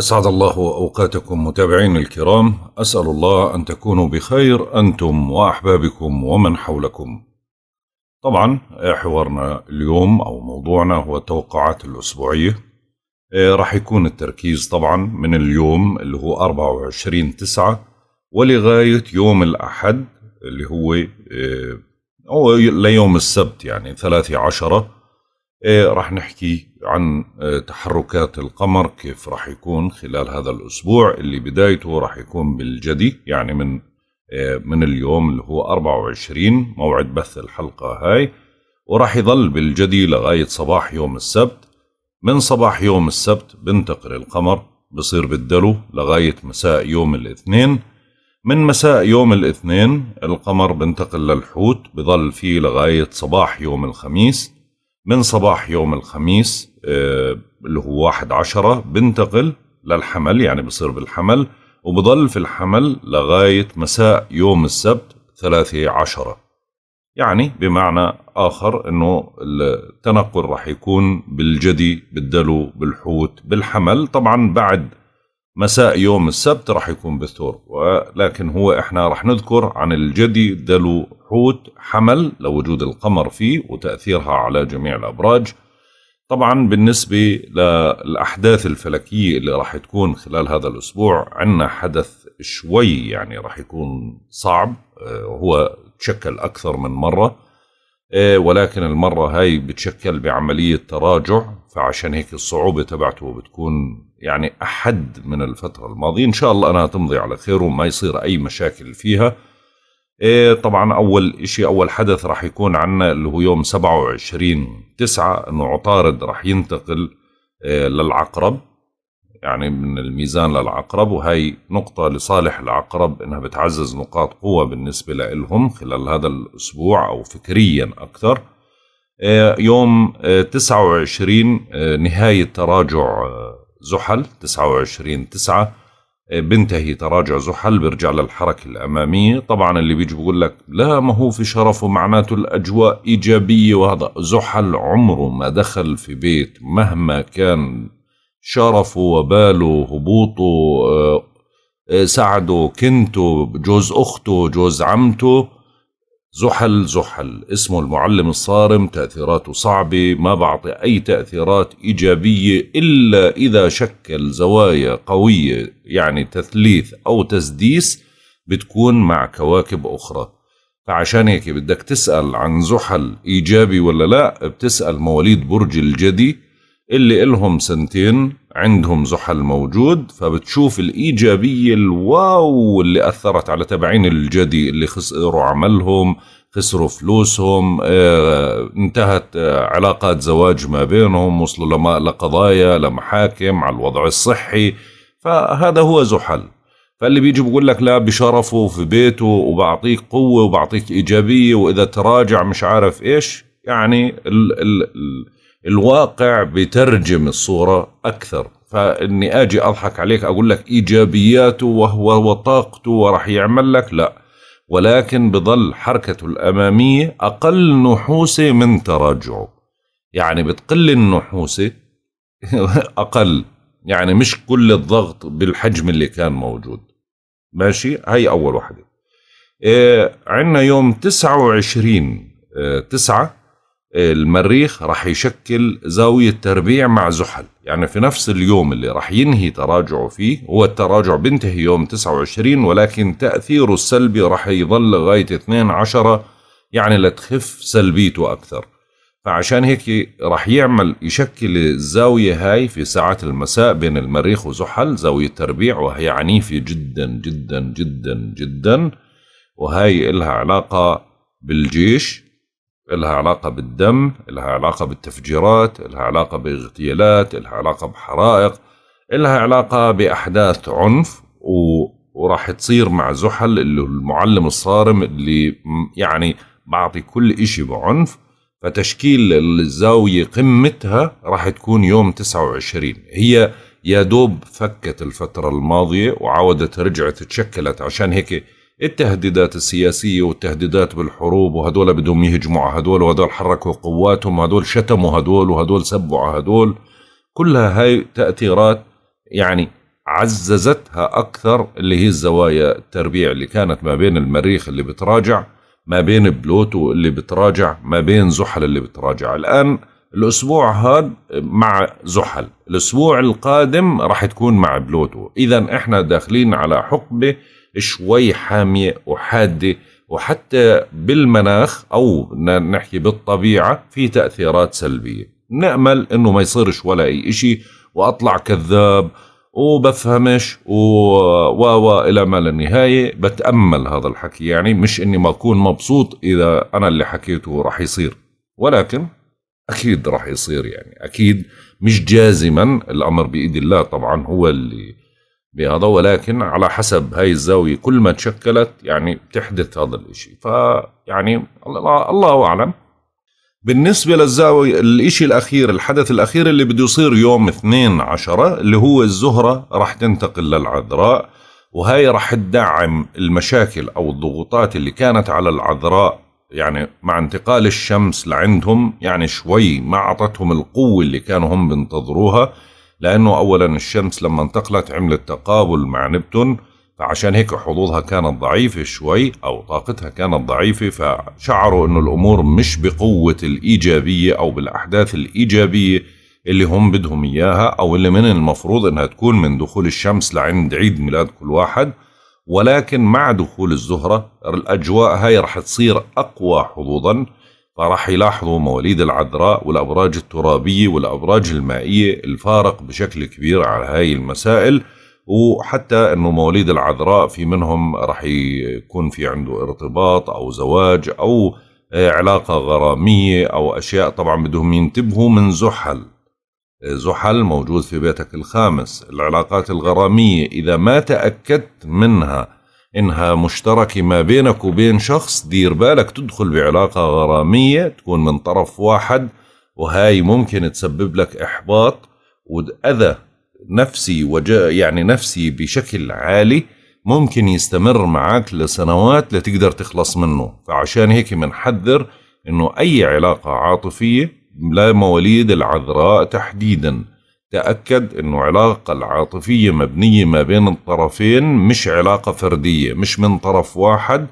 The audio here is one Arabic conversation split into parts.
أسعد الله أوقاتكم متابعين الكرام أسأل الله أن تكونوا بخير أنتم وأحبابكم ومن حولكم طبعا حوارنا اليوم أو موضوعنا هو التوقعات الأسبوعية إيه، راح يكون التركيز طبعا من اليوم اللي هو 24 9 ولغاية يوم الأحد اللي هو إيه، أو ليوم السبت يعني 13 10 إيه، راح نحكي عن آه، تحركات القمر كيف راح يكون خلال هذا الأسبوع اللي بدايته راح يكون بالجدي يعني من آه، من اليوم اللي هو 24 موعد بث الحلقة هاي وراح يظل بالجدي لغاية صباح يوم السبت من صباح يوم السبت بنتقل القمر بصير بالدلو لغاية مساء يوم الاثنين من مساء يوم الاثنين القمر بنتقل للحوت بظل فيه لغاية صباح يوم الخميس من صباح يوم الخميس آه، اللي هو واحد عشرة بنتقل للحمل يعني بصير بالحمل وبضل في الحمل لغاية مساء يوم السبت ثلاثة عشرة يعني بمعنى آخر أنه التنقل راح يكون بالجدي بالدلو بالحوت بالحمل طبعا بعد مساء يوم السبت راح يكون بالثور ولكن هو احنا راح نذكر عن الجدي دلو حوت حمل لوجود القمر فيه وتأثيرها على جميع الأبراج طبعا بالنسبة للأحداث الفلكية اللي راح تكون خلال هذا الأسبوع عندنا حدث شوي يعني راح يكون صعب وهو آه، تشكل أكثر من مرة آه، ولكن المرة هاي بتشكل بعملية تراجع فعشان هيك الصعوبة تبعته بتكون يعني أحد من الفترة الماضية إن شاء الله أنها تمضي على خير وما يصير أي مشاكل فيها إيه طبعا أول إشي أول حدث راح يكون عنا اللي هو يوم 27 تسعة أنه عطارد راح ينتقل إيه للعقرب يعني من الميزان للعقرب وهي نقطة لصالح العقرب إنها بتعزز نقاط قوة بالنسبة لهم خلال هذا الأسبوع أو فكريا أكثر إيه، يوم 29 إيه، إيه، نهاية تراجع زحل 29 9 آه، بنتهي تراجع زحل بيرجع للحركة الأمامية طبعا اللي بيجي بقول لك لا ما هو في شرفه معناته الأجواء إيجابية وهذا زحل عمره ما دخل في بيت مهما كان شرفه وباله هبوطه آه، آه، سعده كنته جوز أخته جوز عمته زحل زحل اسمه المعلم الصارم تأثيراته صعبة ما بعطي أي تأثيرات إيجابية إلا إذا شكل زوايا قوية يعني تثليث أو تسديس بتكون مع كواكب أخرى فعشان هيك بدك تسأل عن زحل إيجابي ولا لا بتسأل مواليد برج الجدي اللي إلهم سنتين عندهم زحل موجود فبتشوف الإيجابية الواو اللي أثرت على تبعين الجدي اللي خسروا عملهم خسروا فلوسهم اه انتهت اه علاقات زواج ما بينهم وصلوا لما لقضايا لمحاكم على الوضع الصحي فهذا هو زحل فاللي بيجي بقول لك لا بشرفه في بيته وبعطيك قوة وبعطيك إيجابية وإذا تراجع مش عارف إيش يعني ال ال ال الواقع بترجم الصورة أكثر فإني أجي أضحك عليك أقول لك إيجابياته وهو وطاقته وراح يعمل لك لا ولكن بظل حركته الأمامية أقل نحوسة من تراجعه يعني بتقل النحوسة أقل يعني مش كل الضغط بالحجم اللي كان موجود ماشي هاي أول واحدة إيه عندنا يوم 29 إيه تسعة المريخ راح يشكل زاوية تربيع مع زحل يعني في نفس اليوم اللي راح ينهي تراجعه فيه هو التراجع بينتهي يوم 29 ولكن تأثيره السلبي راح يظل لغاية 12 يعني لتخف سلبيته أكثر فعشان هيك راح يعمل يشكل الزاوية هاي في ساعات المساء بين المريخ وزحل زاوية تربيع وهي عنيفة جدا جدا جدا جدا وهاي إلها علاقة بالجيش لها علاقة بالدم لها علاقة بالتفجيرات لها علاقة باغتيالات لها علاقة بحرائق لها علاقة بأحداث عنف و... وراح تصير مع زحل اللي المعلم الصارم اللي يعني بعطي كل إشي بعنف فتشكيل الزاوية قمتها راح تكون يوم 29 هي يا دوب فكت الفترة الماضية وعاودت رجعت تشكلت عشان هيك التهديدات السياسية والتهديدات بالحروب وهدول بدهم يهجموا على هدول وهدول حركوا قواتهم وهدول شتموا هدول وهدول سبوا على هدول كلها هاي تأثيرات يعني عززتها أكثر اللي هي الزوايا التربيع اللي كانت ما بين المريخ اللي بتراجع ما بين بلوتو اللي بتراجع ما بين زحل اللي بتراجع الآن الأسبوع هذا مع زحل الأسبوع القادم راح تكون مع بلوتو إذا إحنا داخلين على حقبة شوي حامية وحادة وحتى بالمناخ أو نحكي بالطبيعة في تأثيرات سلبية نأمل أنه ما يصيرش ولا أي إشي وأطلع كذاب وبفهمش و و الى ما لا نهايه بتامل هذا الحكي يعني مش اني ما اكون مبسوط اذا انا اللي حكيته راح يصير ولكن اكيد راح يصير يعني اكيد مش جازما الامر بايد الله طبعا هو اللي بهذا ولكن على حسب هاي الزاوية كل ما تشكلت يعني بتحدث هذا الإشي فيعني الله, الله أعلم بالنسبة للزاوية الإشي الأخير الحدث الأخير اللي بده يصير يوم اثنين عشرة اللي هو الزهرة راح تنتقل للعذراء وهي راح تدعم المشاكل أو الضغوطات اللي كانت على العذراء يعني مع انتقال الشمس لعندهم يعني شوي ما أعطتهم القوة اللي كانوا هم بينتظروها لأنه أولا الشمس لما انتقلت عملت تقابل مع نبتون فعشان هيك حظوظها كانت ضعيفة شوي أو طاقتها كانت ضعيفة فشعروا أنه الأمور مش بقوة الإيجابية أو بالأحداث الإيجابية اللي هم بدهم إياها أو اللي من المفروض أنها تكون من دخول الشمس لعند عيد ميلاد كل واحد ولكن مع دخول الزهرة الأجواء هاي رح تصير أقوى حظوظا فراح يلاحظوا مواليد العذراء والأبراج الترابية والأبراج المائية الفارق بشكل كبير على هاي المسائل وحتى أنه مواليد العذراء في منهم راح يكون في عنده ارتباط أو زواج أو علاقة غرامية أو أشياء طبعا بدهم ينتبهوا من زحل زحل موجود في بيتك الخامس العلاقات الغرامية إذا ما تأكدت منها انها مشتركه ما بينك وبين شخص دير بالك تدخل بعلاقه غراميه تكون من طرف واحد وهاي ممكن تسبب لك احباط واذى نفسي وجاء يعني نفسي بشكل عالي ممكن يستمر معك لسنوات لتقدر تخلص منه فعشان هيك منحذر انه اي علاقه عاطفيه لا مواليد العذراء تحديدا تأكد أنه العلاقة العاطفية مبنية ما بين الطرفين مش علاقة فردية مش من طرف واحد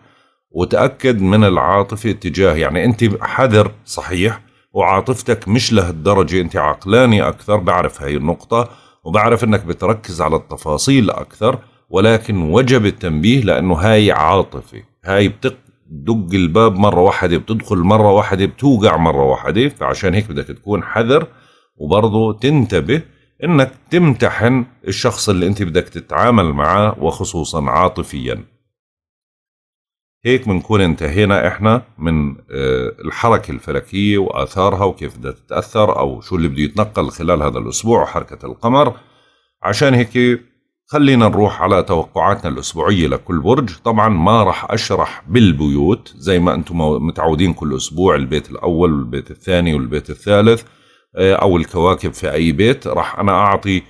وتأكد من العاطفة تجاه يعني أنت حذر صحيح وعاطفتك مش لهالدرجة أنت عقلاني أكثر بعرف هاي النقطة وبعرف أنك بتركز على التفاصيل أكثر ولكن وجب التنبيه لأنه هاي عاطفة هاي بتدق الباب مرة واحدة بتدخل مرة واحدة بتوقع مرة واحدة فعشان هيك بدك تكون حذر وبرضه تنتبه انك تمتحن الشخص اللي انت بدك تتعامل معاه وخصوصا عاطفيا هيك بنكون انتهينا احنا من آه، الحركة الفلكية واثارها وكيف بدها تتأثر او شو اللي بده يتنقل خلال هذا الاسبوع وحركة القمر عشان هيك خلينا نروح على توقعاتنا الأسبوعية لكل برج طبعا ما راح أشرح بالبيوت زي ما أنتم متعودين كل أسبوع البيت الأول والبيت الثاني والبيت الثالث آه، او الكواكب في اي بيت راح انا اعطي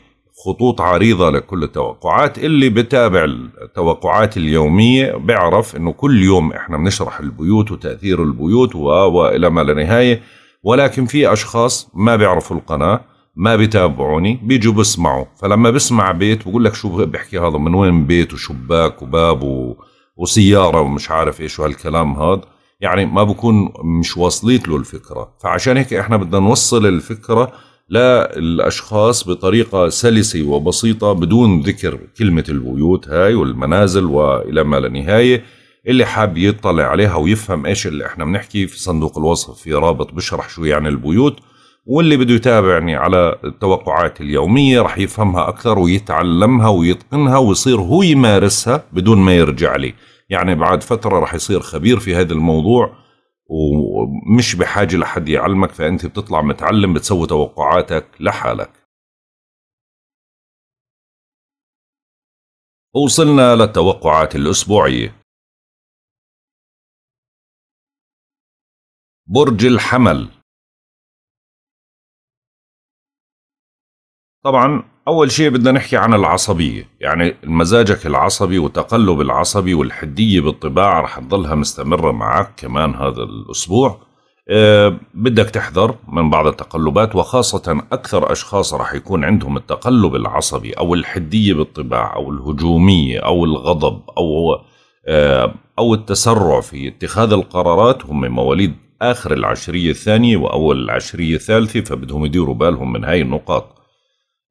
خطوط عريضه لكل التوقعات اللي بتابع التوقعات اليوميه بيعرف انه كل يوم احنا بنشرح البيوت وتاثير البيوت والى ما لا نهايه ولكن في اشخاص ما بيعرفوا القناه ما بيتابعوني بيجوا بسمعوا فلما بسمع بيت بقول لك شو بيحكي هذا من وين بيت وشباك وباب و... وسياره ومش عارف ايش وهالكلام هذا يعني ما بكون مش واصليت له الفكره فعشان هيك احنا بدنا نوصل الفكره للاشخاص بطريقه سلسه وبسيطه بدون ذكر كلمه البيوت هاي والمنازل والى ما لا نهايه اللي حاب يطلع عليها ويفهم ايش اللي احنا بنحكي في صندوق الوصف في رابط بشرح شو يعني البيوت واللي بده يتابعني على التوقعات اليومية رح يفهمها أكثر ويتعلمها ويتقنها ويصير هو يمارسها بدون ما يرجع لي يعني بعد فتره راح يصير خبير في هذا الموضوع ومش بحاجه لحد يعلمك فانت بتطلع متعلم بتسوي توقعاتك لحالك وصلنا للتوقعات الاسبوعيه برج الحمل طبعا أول شيء بدنا نحكي عن العصبية يعني مزاجك العصبي وتقلب العصبي والحدية بالطباع رح تظلها مستمرة معك كمان هذا الأسبوع أه بدك تحذر من بعض التقلبات وخاصة أكثر أشخاص رح يكون عندهم التقلب العصبي أو الحدية بالطباع أو الهجومية أو الغضب أو أه أو التسرع في اتخاذ القرارات هم مواليد آخر العشرية الثانية وأول العشرية الثالثة فبدهم يديروا بالهم من هاي النقاط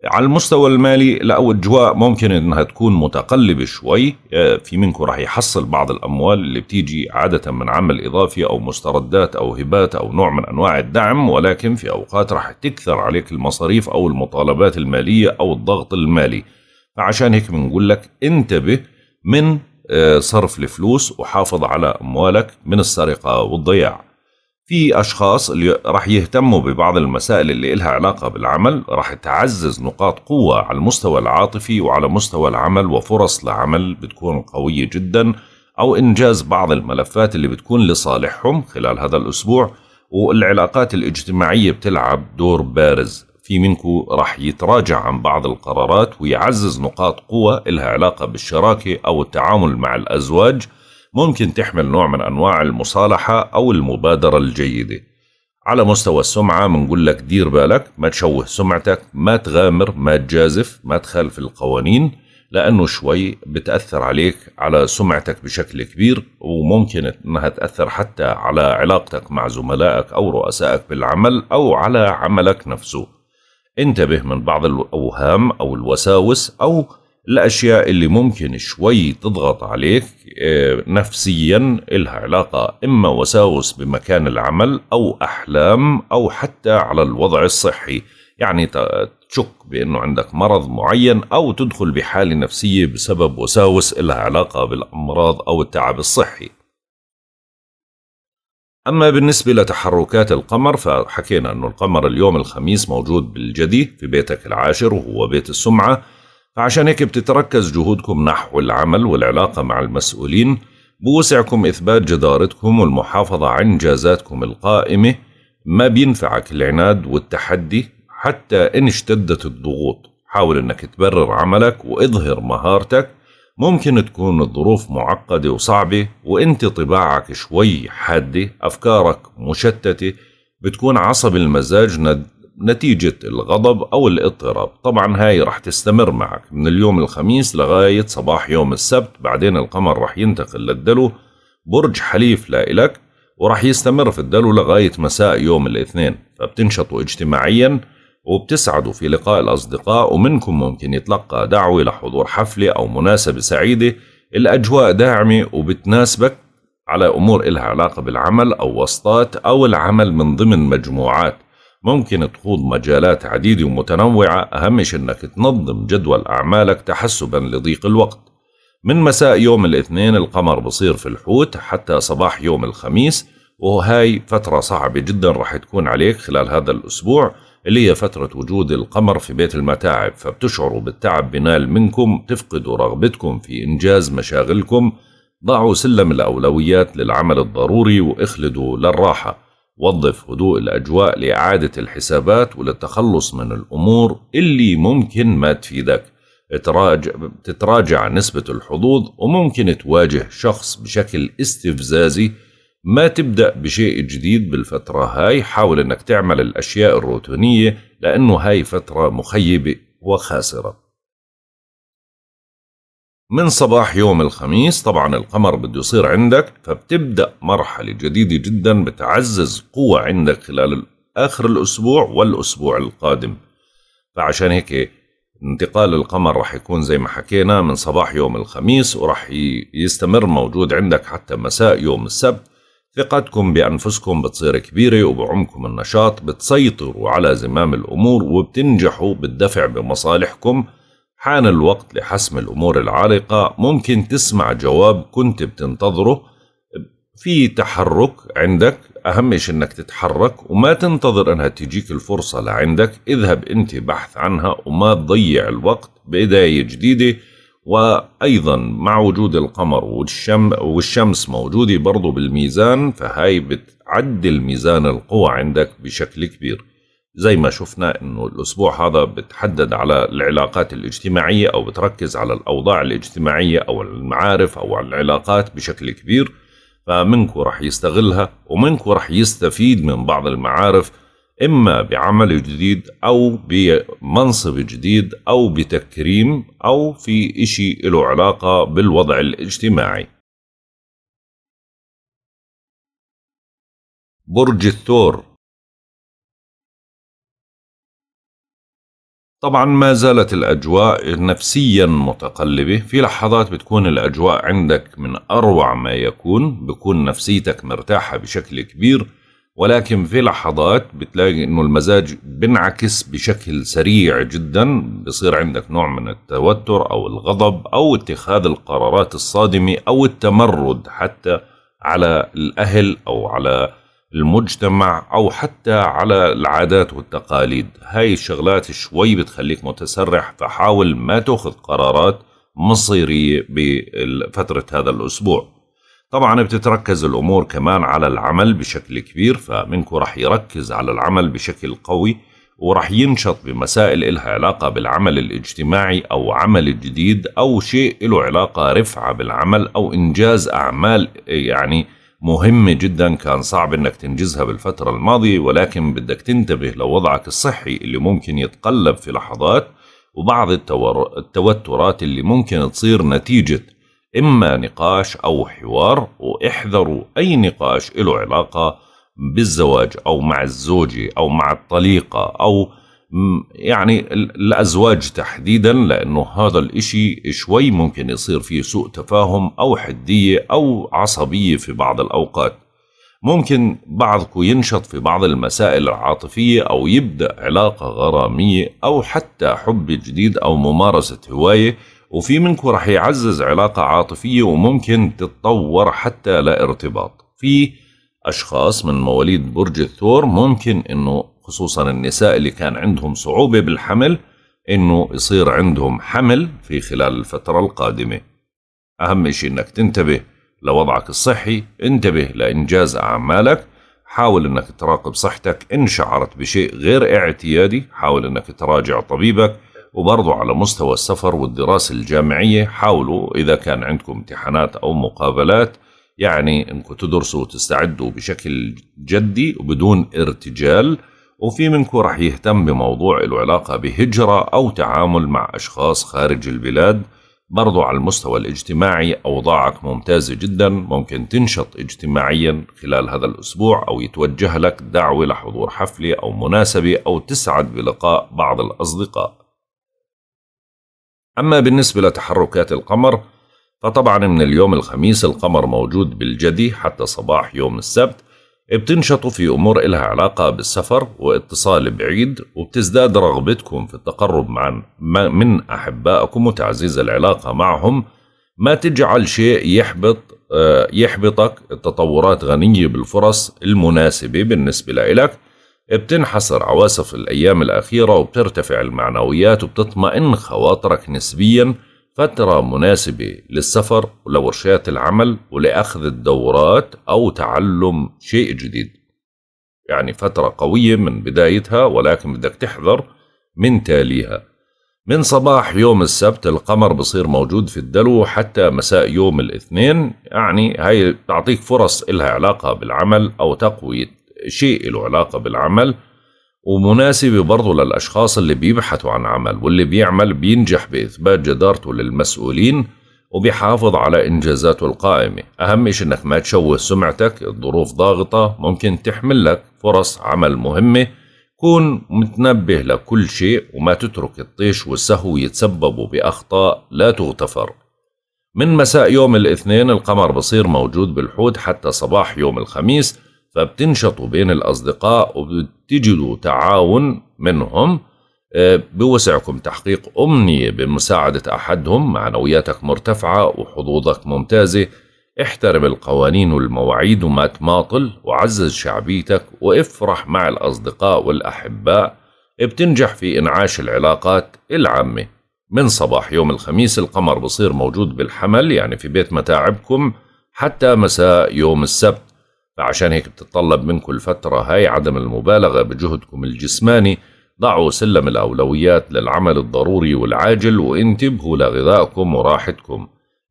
على المستوى المالي الاجواء ممكن انها تكون متقلبه شوي آه، في منكم راح يحصل بعض الاموال اللي بتيجي عاده من عمل اضافي او مستردات او هبات او نوع من انواع الدعم ولكن في اوقات راح تكثر عليك المصاريف او المطالبات الماليه او الضغط المالي فعشان هيك بنقول لك انتبه من آه، صرف الفلوس وحافظ على اموالك من السرقه والضياع في أشخاص اللي راح يهتموا ببعض المسائل اللي إلها علاقة بالعمل راح تعزز نقاط قوة على المستوى العاطفي وعلى مستوى العمل وفرص العمل بتكون قوية جدا أو إنجاز بعض الملفات اللي بتكون لصالحهم خلال هذا الأسبوع والعلاقات الاجتماعية بتلعب دور بارز في منكم راح يتراجع عن بعض القرارات ويعزز نقاط قوة إلها علاقة بالشراكة أو التعامل مع الأزواج ممكن تحمل نوع من أنواع المصالحة أو المبادرة الجيدة على مستوى السمعة منقول لك دير بالك ما تشوه سمعتك ما تغامر ما تجازف ما تخالف القوانين لأنه شوي بتأثر عليك على سمعتك بشكل كبير وممكن أنها تأثر حتى على علاقتك مع زملائك أو رؤسائك بالعمل أو على عملك نفسه انتبه من بعض الأوهام أو الوساوس أو الأشياء اللي ممكن شوي تضغط عليك آه، نفسيا إلها علاقة إما وساوس بمكان العمل أو أحلام أو حتى على الوضع الصحي يعني تشك بأنه عندك مرض معين أو تدخل بحالة نفسية بسبب وساوس إلها علاقة بالأمراض أو التعب الصحي أما بالنسبة لتحركات القمر فحكينا أنه القمر اليوم الخميس موجود بالجدي في بيتك العاشر وهو بيت السمعة فعشان هيك بتتركز جهودكم نحو العمل والعلاقة مع المسؤولين بوسعكم إثبات جدارتكم والمحافظة عن إنجازاتكم القائمة ما بينفعك العناد والتحدي حتى إن اشتدت الضغوط حاول إنك تبرر عملك وإظهر مهارتك ممكن تكون الظروف معقدة وصعبة وإنت طباعك شوي حادة أفكارك مشتتة بتكون عصب المزاج نتيجة الغضب أو الاضطراب طبعا هاي رح تستمر معك من اليوم الخميس لغاية صباح يوم السبت بعدين القمر رح ينتقل للدلو برج حليف لإلك ورح يستمر في الدلو لغاية مساء يوم الاثنين فبتنشطوا اجتماعيا وبتسعدوا في لقاء الأصدقاء ومنكم ممكن يتلقى دعوة لحضور حفلة أو مناسبة سعيدة الأجواء داعمة وبتناسبك على أمور إلها علاقة بالعمل أو وسطات أو العمل من ضمن مجموعات ممكن تخوض مجالات عديدة ومتنوعة أهم إنك تنظم جدول أعمالك تحسبا لضيق الوقت من مساء يوم الاثنين القمر بصير في الحوت حتى صباح يوم الخميس وهاي فترة صعبة جدا رح تكون عليك خلال هذا الأسبوع اللي هي فترة وجود القمر في بيت المتاعب فبتشعروا بالتعب بنال منكم تفقدوا رغبتكم في إنجاز مشاغلكم ضعوا سلم الأولويات للعمل الضروري واخلدوا للراحة وظف هدوء الأجواء لإعادة الحسابات وللتخلص من الأمور اللي ممكن ما تفيدك تتراجع نسبة الحظوظ وممكن تواجه شخص بشكل استفزازي ما تبدأ بشيء جديد بالفترة هاي حاول أنك تعمل الأشياء الروتينية لأنه هاي فترة مخيبة وخاسرة من صباح يوم الخميس طبعا القمر بده يصير عندك فبتبدأ مرحلة جديدة جدا بتعزز قوة عندك خلال آخر الأسبوع والأسبوع القادم فعشان هيك انتقال القمر رح يكون زي ما حكينا من صباح يوم الخميس ورح يستمر موجود عندك حتى مساء يوم السبت ثقتكم بأنفسكم بتصير كبيرة وبعمكم النشاط بتسيطروا على زمام الأمور وبتنجحوا بالدفع بمصالحكم حان الوقت لحسم الأمور العالقة ممكن تسمع جواب كنت بتنتظره في تحرك عندك أهم شيء أنك تتحرك وما تنتظر أنها تجيك الفرصة لعندك اذهب أنت بحث عنها وما تضيع الوقت بداية جديدة وأيضا مع وجود القمر والشم والشمس موجودة برضو بالميزان فهاي بتعدل ميزان القوى عندك بشكل كبير زي ما شفنا انه الاسبوع هذا بتحدد على العلاقات الاجتماعيه او بتركز على الاوضاع الاجتماعيه او المعارف او العلاقات بشكل كبير فمنكو رح يستغلها ومنكو رح يستفيد من بعض المعارف اما بعمل جديد او بمنصب جديد او بتكريم او في اشي له علاقه بالوضع الاجتماعي برج الثور طبعا ما زالت الأجواء نفسيا متقلبة في لحظات بتكون الأجواء عندك من أروع ما يكون بكون نفسيتك مرتاحة بشكل كبير ولكن في لحظات بتلاقي انه المزاج بنعكس بشكل سريع جدا بصير عندك نوع من التوتر او الغضب او اتخاذ القرارات الصادمه او التمرد حتى على الاهل او على المجتمع أو حتى على العادات والتقاليد هاي الشغلات شوي بتخليك متسرح فحاول ما تأخذ قرارات مصيرية بفترة هذا الأسبوع طبعا بتتركز الأمور كمان على العمل بشكل كبير فمنكو رح يركز على العمل بشكل قوي ورح ينشط بمسائل إلها علاقة بالعمل الاجتماعي أو عمل جديد أو شيء له علاقة رفعة بالعمل أو إنجاز أعمال يعني مهمة جدا كان صعب انك تنجزها بالفترة الماضية ولكن بدك تنتبه لوضعك الصحي اللي ممكن يتقلب في لحظات وبعض التوترات اللي ممكن تصير نتيجة إما نقاش أو حوار واحذروا أي نقاش له علاقة بالزواج أو مع الزوجة أو مع الطليقة أو يعني الأزواج تحديدا لأنه هذا الإشي شوي ممكن يصير فيه سوء تفاهم أو حدية أو عصبية في بعض الأوقات ممكن بعضكم ينشط في بعض المسائل العاطفية أو يبدأ علاقة غرامية أو حتى حب جديد أو ممارسة هواية وفي منكم رح يعزز علاقة عاطفية وممكن تتطور حتى لارتباط في أشخاص من مواليد برج الثور ممكن أنه خصوصا النساء اللي كان عندهم صعوبة بالحمل إنه يصير عندهم حمل في خلال الفترة القادمة أهم شيء إنك تنتبه لوضعك الصحي انتبه لإنجاز أعمالك حاول إنك تراقب صحتك إن شعرت بشيء غير اعتيادي حاول إنك تراجع طبيبك وبرضو على مستوى السفر والدراسة الجامعية حاولوا إذا كان عندكم امتحانات أو مقابلات يعني انكم تدرسوا وتستعدوا بشكل جدي وبدون ارتجال وفي منكم راح يهتم بموضوع له علاقة بهجرة أو تعامل مع أشخاص خارج البلاد برضو على المستوى الاجتماعي أوضاعك ممتازة جدا ممكن تنشط اجتماعيا خلال هذا الأسبوع أو يتوجه لك دعوة لحضور حفلة أو مناسبة أو تسعد بلقاء بعض الأصدقاء أما بالنسبة لتحركات القمر فطبعا من اليوم الخميس القمر موجود بالجدي حتى صباح يوم السبت بتنشطوا في أمور إلها علاقة بالسفر واتصال بعيد وبتزداد رغبتكم في التقرب مع من أحبائكم وتعزيز العلاقة معهم ما تجعل شيء يحبط آه، يحبطك التطورات غنية بالفرص المناسبة بالنسبة لإلك بتنحسر عواصف الأيام الأخيرة وبترتفع المعنويات وبتطمئن خواطرك نسبياً فترة مناسبة للسفر ولورشات العمل ولأخذ الدورات أو تعلم شيء جديد يعني فترة قوية من بدايتها ولكن بدك تحذر من تاليها من صباح يوم السبت القمر بصير موجود في الدلو حتى مساء يوم الاثنين يعني هاي تعطيك فرص إلها علاقة بالعمل أو تقوية شيء له علاقة بالعمل ومناسبة برضه للأشخاص اللي بيبحثوا عن عمل واللي بيعمل بينجح بإثبات جدارته للمسؤولين وبيحافظ على إنجازاته القائمة أهم شيء إنك ما تشوه سمعتك الظروف ضاغطة ممكن تحمل لك فرص عمل مهمة كون متنبه لكل شيء وما تترك الطيش والسهو يتسببوا بأخطاء لا تغتفر من مساء يوم الاثنين القمر بصير موجود بالحوت حتى صباح يوم الخميس فبتنشطوا بين الأصدقاء وبتجدوا تعاون منهم آه، بوسعكم تحقيق أمنية بمساعدة أحدهم معنوياتك مرتفعة وحظوظك ممتازة احترم القوانين والمواعيد وما تماطل وعزز شعبيتك وافرح مع الأصدقاء والأحباء بتنجح في إنعاش العلاقات العامة من صباح يوم الخميس القمر بصير موجود بالحمل يعني في بيت متاعبكم حتى مساء يوم السبت فعشان هيك بتطلب منكم الفترة هاي عدم المبالغة بجهدكم الجسماني ضعوا سلم الأولويات للعمل الضروري والعاجل وانتبهوا لغذائكم وراحتكم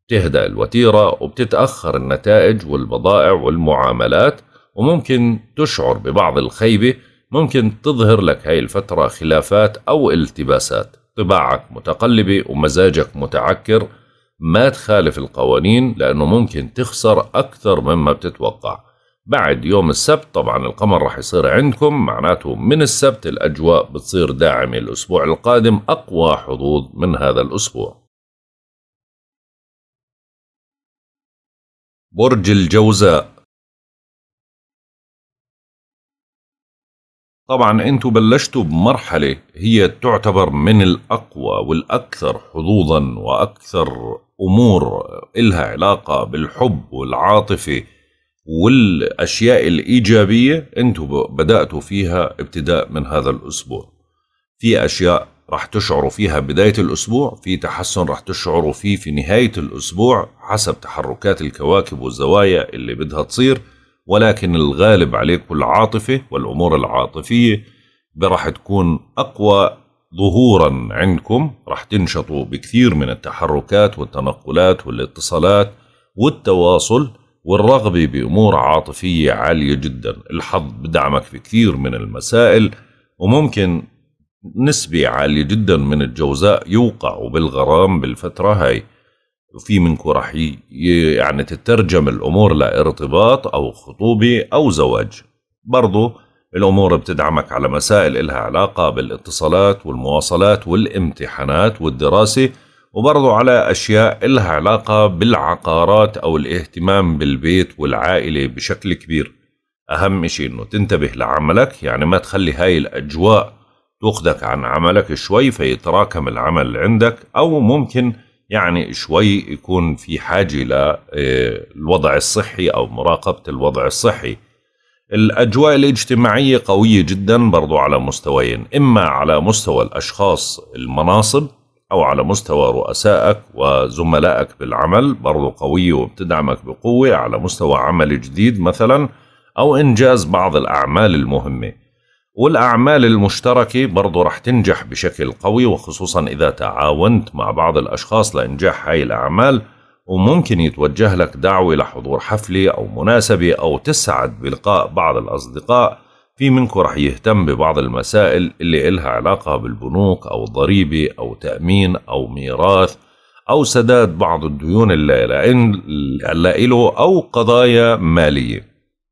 بتهدأ الوتيرة وبتتأخر النتائج والبضائع والمعاملات وممكن تشعر ببعض الخيبة ممكن تظهر لك هاي الفترة خلافات أو التباسات طباعك متقلبة ومزاجك متعكر ما تخالف القوانين لأنه ممكن تخسر أكثر مما بتتوقع بعد يوم السبت طبعا القمر راح يصير عندكم معناته من السبت الأجواء بتصير داعمة الأسبوع القادم أقوى حظوظ من هذا الأسبوع برج الجوزاء طبعا انتم بلشتوا بمرحلة هي تعتبر من الأقوى والأكثر حظوظا وأكثر أمور إلها علاقة بالحب والعاطفة والاشياء الايجابيه انتم بداتوا فيها ابتداء من هذا الاسبوع في اشياء راح تشعروا فيها بدايه الاسبوع في تحسن راح تشعروا فيه في نهايه الاسبوع حسب تحركات الكواكب والزوايا اللي بدها تصير ولكن الغالب عليكم العاطفه والامور العاطفيه راح تكون اقوى ظهورا عندكم راح تنشطوا بكثير من التحركات والتنقلات والاتصالات والتواصل والرغبة بأمور عاطفية عالية جدا الحظ بدعمك في كثير من المسائل وممكن نسبة عالية جدا من الجوزاء يوقعوا بالغرام بالفترة هاي وفي منكم رح يعني تترجم الأمور لارتباط أو خطوبة أو زواج برضو الأمور بتدعمك على مسائل إلها علاقة بالاتصالات والمواصلات والامتحانات والدراسة وبرضو على أشياء إلها علاقة بالعقارات أو الاهتمام بالبيت والعائلة بشكل كبير أهم إشي إنه تنتبه لعملك يعني ما تخلي هاي الأجواء تأخذك عن عملك شوي فيتراكم العمل عندك أو ممكن يعني شوي يكون في حاجة للوضع آه، الصحي أو مراقبة الوضع الصحي الأجواء الاجتماعية قوية جدا برضو على مستويين إما على مستوى الأشخاص المناصب أو على مستوى رؤسائك وزملائك بالعمل برضو قوية وبتدعمك بقوة على مستوى عمل جديد مثلا أو إنجاز بعض الأعمال المهمة والأعمال المشتركة برضو رح تنجح بشكل قوي وخصوصا إذا تعاونت مع بعض الأشخاص لإنجاح هاي الأعمال وممكن يتوجه لك دعوة لحضور حفلة أو مناسبة أو تسعد بلقاء بعض الأصدقاء في منكم رح يهتم ببعض المسائل اللي إلها علاقة بالبنوك أو الضريبة أو تأمين أو ميراث أو سداد بعض الديون اللي له أو قضايا مالية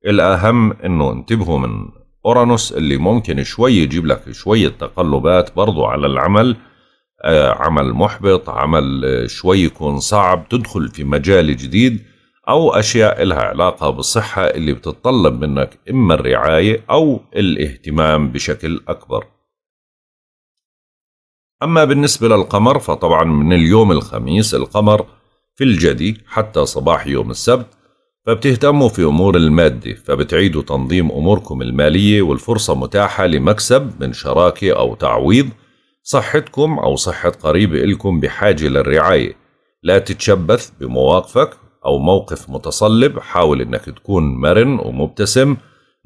الأهم إنه انتبهوا من أورانوس اللي ممكن شوي يجيب لك شوية تقلبات برضو على العمل آه، عمل محبط عمل آه، شوي يكون صعب تدخل في مجال جديد أو أشياء لها علاقة بالصحة اللي بتتطلب منك إما الرعاية أو الاهتمام بشكل أكبر أما بالنسبة للقمر فطبعا من اليوم الخميس القمر في الجدي حتى صباح يوم السبت فبتهتموا في أمور المادة فبتعيدوا تنظيم أموركم المالية والفرصة متاحة لمكسب من شراكة أو تعويض صحتكم أو صحة قريب إلكم بحاجة للرعاية لا تتشبث بمواقفك أو موقف متصلب حاول إنك تكون مرن ومبتسم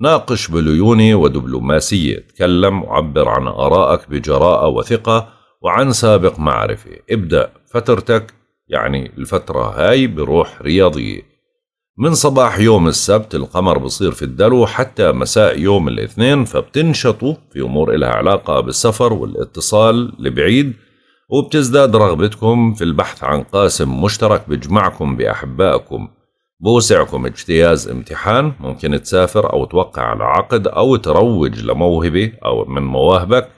ناقش بليونة ودبلوماسية تكلم وعبر عن آرائك بجراءة وثقة وعن سابق معرفة ابدأ فترتك يعني الفترة هاي بروح رياضية من صباح يوم السبت القمر بصير في الدلو حتى مساء يوم الاثنين فبتنشطوا في أمور إلها علاقة بالسفر والاتصال لبعيد وبتزداد رغبتكم في البحث عن قاسم مشترك بيجمعكم بأحبائكم بوسعكم اجتياز امتحان ممكن تسافر أو توقع على عقد أو تروج لموهبة أو من مواهبك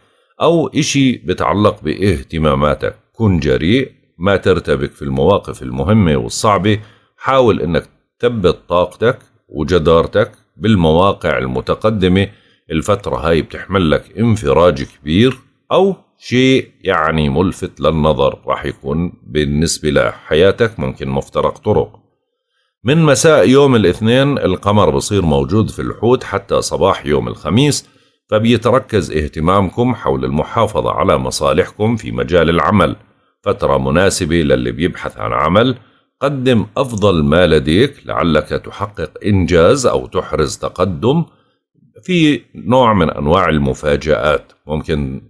أو إشي بتعلق باهتماماتك كن جريء ما ترتبك في المواقف المهمة والصعبة حاول أنك تثبت طاقتك وجدارتك بالمواقع المتقدمة الفترة هاي بتحمل لك انفراج كبير أو شيء يعني ملفت للنظر راح يكون بالنسبة لحياتك ممكن مفترق طرق من مساء يوم الاثنين القمر بصير موجود في الحوت حتى صباح يوم الخميس فبيتركز اهتمامكم حول المحافظة على مصالحكم في مجال العمل فترة مناسبة للي بيبحث عن عمل قدم أفضل ما لديك لعلك تحقق إنجاز أو تحرز تقدم في نوع من أنواع المفاجآت ممكن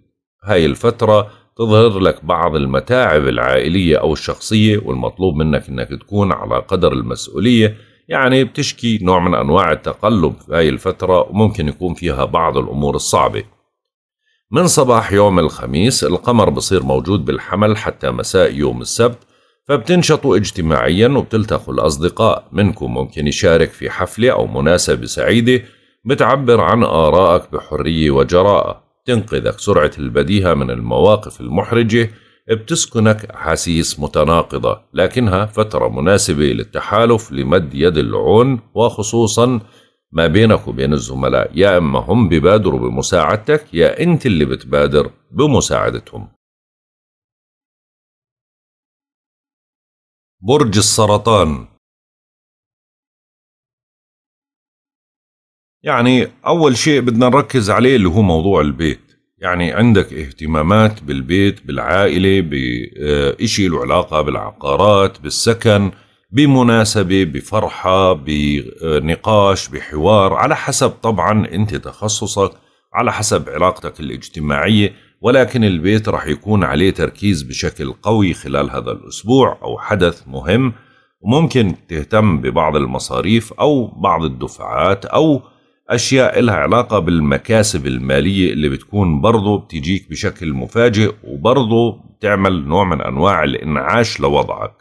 هاي الفترة تظهر لك بعض المتاعب العائلية أو الشخصية والمطلوب منك أنك تكون على قدر المسؤولية يعني بتشكي نوع من أنواع التقلب في هاي الفترة وممكن يكون فيها بعض الأمور الصعبة من صباح يوم الخميس القمر بصير موجود بالحمل حتى مساء يوم السبت فبتنشطوا اجتماعيا وبتلتقوا الأصدقاء منكم ممكن يشارك في حفلة أو مناسبة سعيدة بتعبر عن آرائك بحرية وجراءة تنقذك سرعة البديهة من المواقف المحرجة بتسكنك أحاسيس متناقضة لكنها فترة مناسبة للتحالف لمد يد العون وخصوصا ما بينك وبين الزملاء يا إما هم ببادروا بمساعدتك يا أنت اللي بتبادر بمساعدتهم برج السرطان يعني أول شيء بدنا نركز عليه اللي هو موضوع البيت يعني عندك اهتمامات بالبيت بالعائلة بإشي له علاقة بالعقارات بالسكن بمناسبة بفرحة بنقاش بحوار على حسب طبعا أنت تخصصك على حسب علاقتك الاجتماعية ولكن البيت رح يكون عليه تركيز بشكل قوي خلال هذا الأسبوع أو حدث مهم وممكن تهتم ببعض المصاريف أو بعض الدفعات أو اشياء إلها علاقه بالمكاسب الماليه اللي بتكون برضو بتجيك بشكل مفاجئ وبرضو بتعمل نوع من انواع الانعاش لوضعك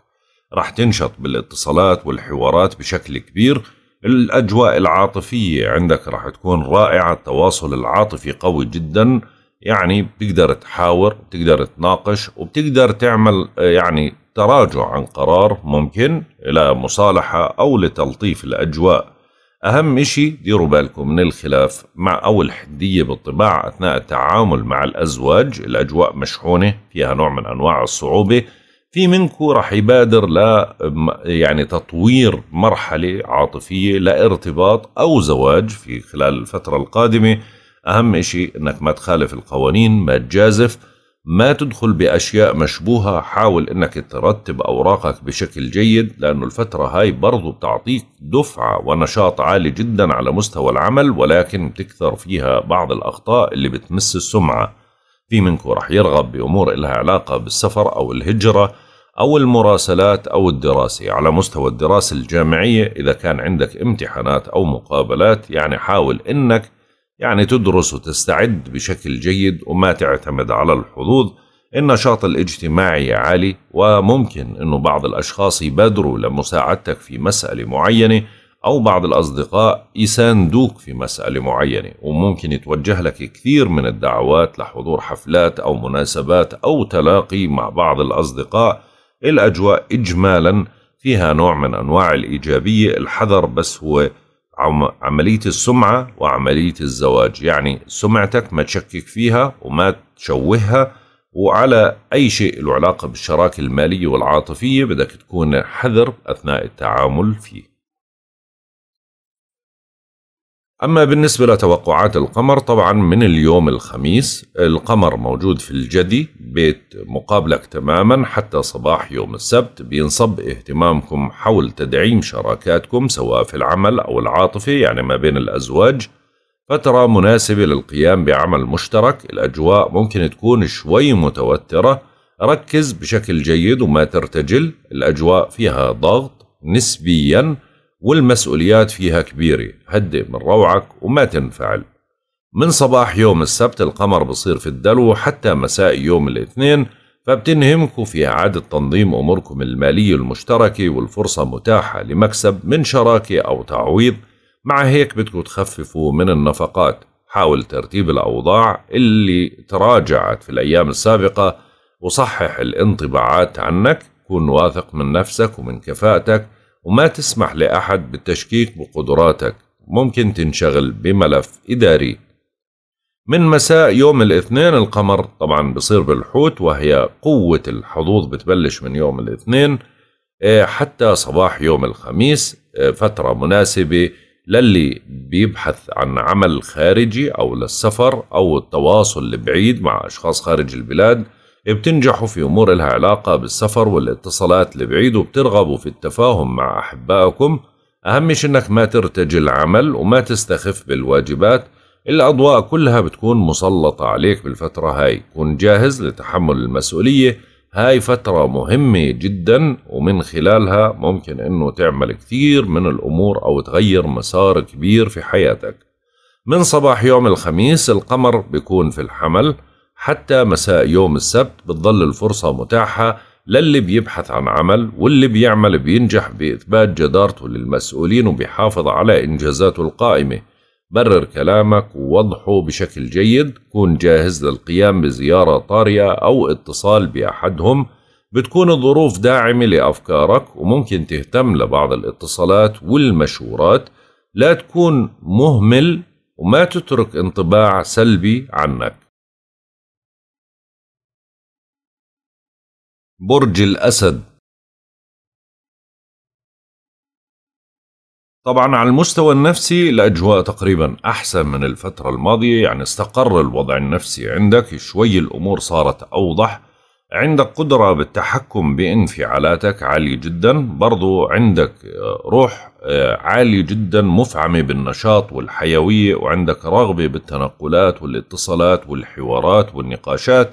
راح تنشط بالاتصالات والحوارات بشكل كبير الاجواء العاطفيه عندك راح تكون رائعه التواصل العاطفي قوي جدا يعني بتقدر تحاور بتقدر تناقش وبتقدر تعمل يعني تراجع عن قرار ممكن الى مصالحه او لتلطيف الاجواء أهم إشي ديروا بالكم من الخلاف مع أو الحدية بالطباع أثناء التعامل مع الأزواج الأجواء مشحونة فيها نوع من أنواع الصعوبة في منكم رح يبادر ل يعني تطوير مرحلة عاطفية لارتباط أو زواج في خلال الفترة القادمة أهم إشي أنك ما تخالف القوانين ما تجازف ما تدخل بأشياء مشبوهة حاول إنك ترتب أوراقك بشكل جيد لأنه الفترة هاي برضو بتعطيك دفعة ونشاط عالي جدا على مستوى العمل ولكن بتكثر فيها بعض الأخطاء اللي بتمس السمعة في منكم رح يرغب بأمور إلها علاقة بالسفر أو الهجرة أو المراسلات أو الدراسة على مستوى الدراسة الجامعية إذا كان عندك امتحانات أو مقابلات يعني حاول إنك يعني تدرس وتستعد بشكل جيد وما تعتمد على الحظوظ النشاط الاجتماعي عالي وممكن أنه بعض الأشخاص يبادروا لمساعدتك في مسألة معينة أو بعض الأصدقاء يساندوك في مسألة معينة وممكن يتوجه لك كثير من الدعوات لحضور حفلات أو مناسبات أو تلاقي مع بعض الأصدقاء الأجواء إجمالا فيها نوع من أنواع الإيجابية الحذر بس هو عملية السمعة وعملية الزواج يعني سمعتك ما تشكك فيها وما تشوهها وعلى أي شيء له علاقة بالشراكة المالية والعاطفية بدك تكون حذر أثناء التعامل فيه أما بالنسبة لتوقعات القمر طبعا من اليوم الخميس القمر موجود في الجدي بيت مقابلك تماما حتى صباح يوم السبت بينصب اهتمامكم حول تدعيم شراكاتكم سواء في العمل أو العاطفة يعني ما بين الأزواج فترة مناسبة للقيام بعمل مشترك الأجواء ممكن تكون شوي متوترة ركز بشكل جيد وما ترتجل الأجواء فيها ضغط نسبياً والمسؤوليات فيها كبيرة هدئ من روعك وما تنفعل من صباح يوم السبت القمر بصير في الدلو حتى مساء يوم الاثنين فبتنهمكم في إعادة تنظيم أموركم المالية المشتركة والفرصة متاحة لمكسب من شراكة أو تعويض مع هيك بدكم تخففوا من النفقات حاول ترتيب الأوضاع اللي تراجعت في الأيام السابقة وصحح الانطباعات عنك كن واثق من نفسك ومن كفاءتك وما تسمح لأحد بالتشكيك بقدراتك ممكن تنشغل بملف إداري من مساء يوم الاثنين القمر طبعا بصير بالحوت وهي قوة الحظوظ بتبلش من يوم الاثنين آه، حتى صباح يوم الخميس آه، فترة مناسبة للي بيبحث عن عمل خارجي أو للسفر أو التواصل البعيد مع أشخاص خارج البلاد بتنجحوا في أمور لها علاقة بالسفر والاتصالات البعيد وبترغبوا في التفاهم مع أحبائكم أهم شي إنك ما ترتجي العمل وما تستخف بالواجبات الأضواء كلها بتكون مسلطة عليك بالفترة هاي كن جاهز لتحمل المسؤولية هاي فترة مهمة جدا ومن خلالها ممكن انه تعمل كثير من الامور او تغير مسار كبير في حياتك من صباح يوم الخميس القمر بيكون في الحمل حتى مساء يوم السبت بتظل الفرصة متاحة للي بيبحث عن عمل واللي بيعمل بينجح بإثبات جدارته للمسؤولين وبيحافظ على إنجازاته القائمة برر كلامك ووضحه بشكل جيد كون جاهز للقيام بزيارة طارئة أو اتصال بأحدهم بتكون الظروف داعمة لأفكارك وممكن تهتم لبعض الاتصالات والمشورات لا تكون مهمل وما تترك انطباع سلبي عنك برج الأسد طبعا على المستوى النفسي الأجواء تقريبا أحسن من الفترة الماضية يعني استقر الوضع النفسي عندك شوي الأمور صارت أوضح عندك قدرة بالتحكم بانفعالاتك عالية جدا برضو عندك آه، روح آه، عالية جدا مفعمة بالنشاط والحيوية وعندك رغبة بالتنقلات والاتصالات والحوارات والنقاشات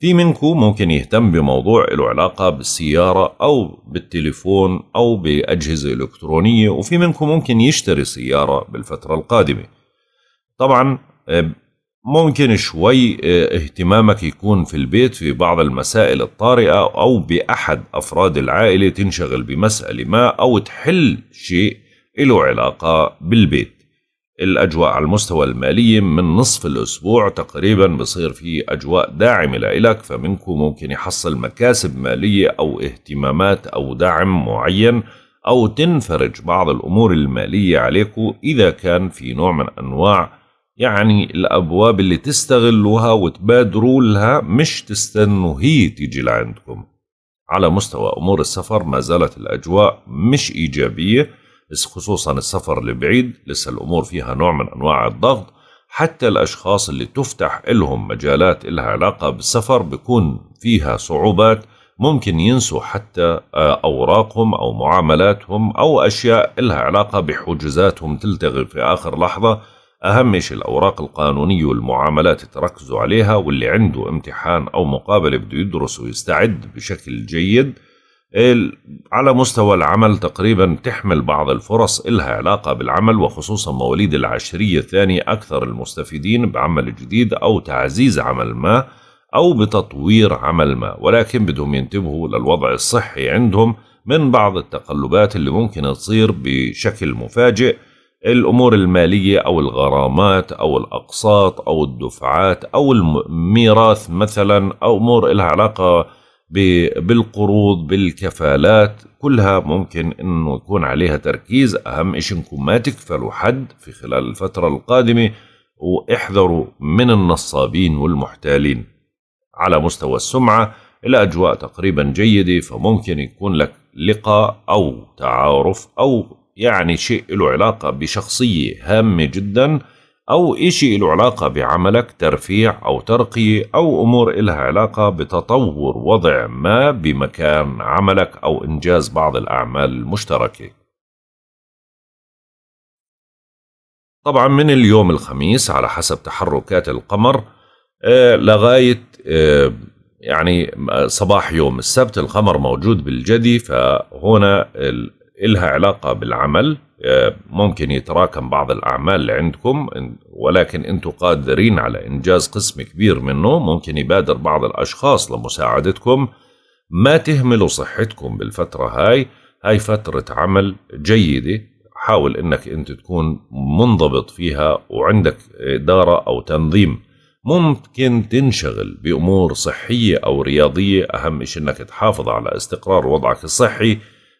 في منكم ممكن يهتم بموضوع له علاقة بالسيارة أو بالتليفون أو بأجهزة إلكترونية وفي منكم ممكن يشتري سيارة بالفترة القادمة طبعا آه، ممكن شوي آه، اهتمامك يكون في البيت في بعض المسائل الطارئة أو بأحد أفراد العائلة تنشغل بمسألة ما أو تحل شيء له علاقة بالبيت الأجواء على المستوى المالي من نصف الأسبوع تقريبا بصير في أجواء داعمة لإلك فمنكم ممكن يحصل مكاسب مالية أو اهتمامات أو دعم معين أو تنفرج بعض الأمور المالية عليكم إذا كان في نوع من أنواع يعني الأبواب اللي تستغلوها وتبادروا لها مش تستنوا هي تيجي لعندكم على مستوى أمور السفر ما زالت الأجواء مش إيجابية خصوصا السفر لبعيد لسه الأمور فيها نوع من أنواع الضغط حتى الأشخاص اللي تفتح لهم مجالات إلها علاقة بالسفر بيكون فيها صعوبات ممكن ينسوا حتى آه، أوراقهم أو معاملاتهم أو أشياء إلها علاقة بحجوزاتهم تلتغي في آخر لحظة أهم شيء الأوراق القانونية والمعاملات تركزوا عليها واللي عنده امتحان أو مقابلة بده يدرس ويستعد بشكل جيد على مستوى العمل تقريبا تحمل بعض الفرص إلها علاقة بالعمل وخصوصا مواليد العشرية الثانية أكثر المستفيدين بعمل جديد أو تعزيز عمل ما أو بتطوير عمل ما ولكن بدهم ينتبهوا للوضع الصحي عندهم من بعض التقلبات اللي ممكن تصير بشكل مفاجئ الأمور المالية أو الغرامات أو الأقساط أو الدفعات أو الميراث مثلا أو أمور إلها علاقة بالقروض بالكفالات كلها ممكن انه يكون عليها تركيز اهم شيء انكم ما تكفلوا حد في خلال الفترة القادمة واحذروا من النصابين والمحتالين على مستوى السمعة الأجواء تقريبا جيدة فممكن يكون لك لقاء أو تعارف أو يعني شيء له علاقة بشخصية هامة جداً أو إشي له علاقة بعملك ترفيع أو ترقية أو أمور إلها علاقة بتطور وضع ما بمكان عملك أو إنجاز بعض الأعمال المشتركة طبعا من اليوم الخميس على حسب تحركات القمر آه، لغاية آه، يعني آه، صباح يوم السبت القمر موجود بالجدي فهنا إلها علاقة بالعمل آه، ممكن يتراكم بعض الأعمال عندكم ولكن أنتم قادرين على إنجاز قسم كبير منه ممكن يبادر بعض الأشخاص لمساعدتكم ما تهملوا صحتكم بالفترة هاي هاي فترة عمل جيدة حاول أنك أنت تكون منضبط فيها وعندك إدارة أو تنظيم ممكن تنشغل بأمور صحية أو رياضية أهم شيء أنك تحافظ على استقرار وضعك الصحي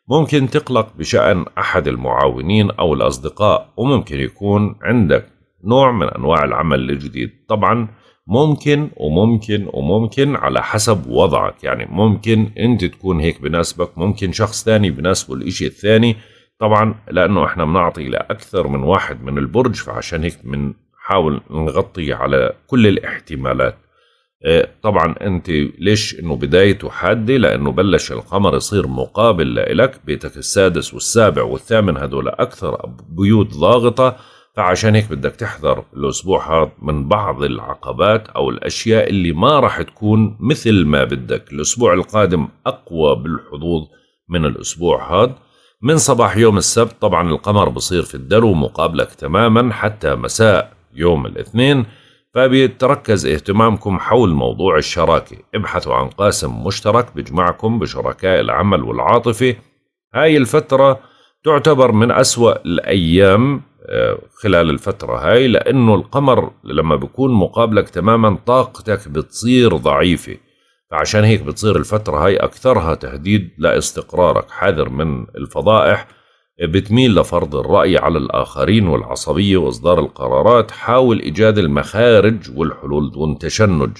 ممكن تقلق بشأن أحد المعاونين أو الأصدقاء وممكن يكون عندك نوع من أنواع العمل الجديد طبعا ممكن وممكن وممكن على حسب وضعك يعني ممكن أنت تكون هيك بناسبك ممكن شخص ثاني بناسبه الإشي الثاني طبعا لأنه إحنا بنعطي لأكثر من واحد من البرج فعشان هيك بنحاول نغطي على كل الاحتمالات آه، طبعا انت ليش انه بدايته حاده لانه بلش القمر يصير مقابل لإلك بيتك السادس والسابع والثامن هدول اكثر بيوت ضاغطه فعشان هيك بدك تحذر الاسبوع هذا من بعض العقبات او الاشياء اللي ما راح تكون مثل ما بدك الاسبوع القادم اقوى بالحظوظ من الاسبوع هذا من صباح يوم السبت طبعا القمر بصير في الدلو مقابلك تماما حتى مساء يوم الاثنين فبيتركز اهتمامكم حول موضوع الشراكة ابحثوا عن قاسم مشترك بجمعكم بشركاء العمل والعاطفة هاي الفترة تعتبر من أسوأ الأيام آه، خلال الفترة هاي لأنه القمر لما بيكون مقابلك تماما طاقتك بتصير ضعيفة فعشان هيك بتصير الفترة هاي أكثرها تهديد لاستقرارك حذر من الفضائح بتميل لفرض الرأي على الآخرين والعصبية وإصدار القرارات حاول إيجاد المخارج والحلول دون تشنج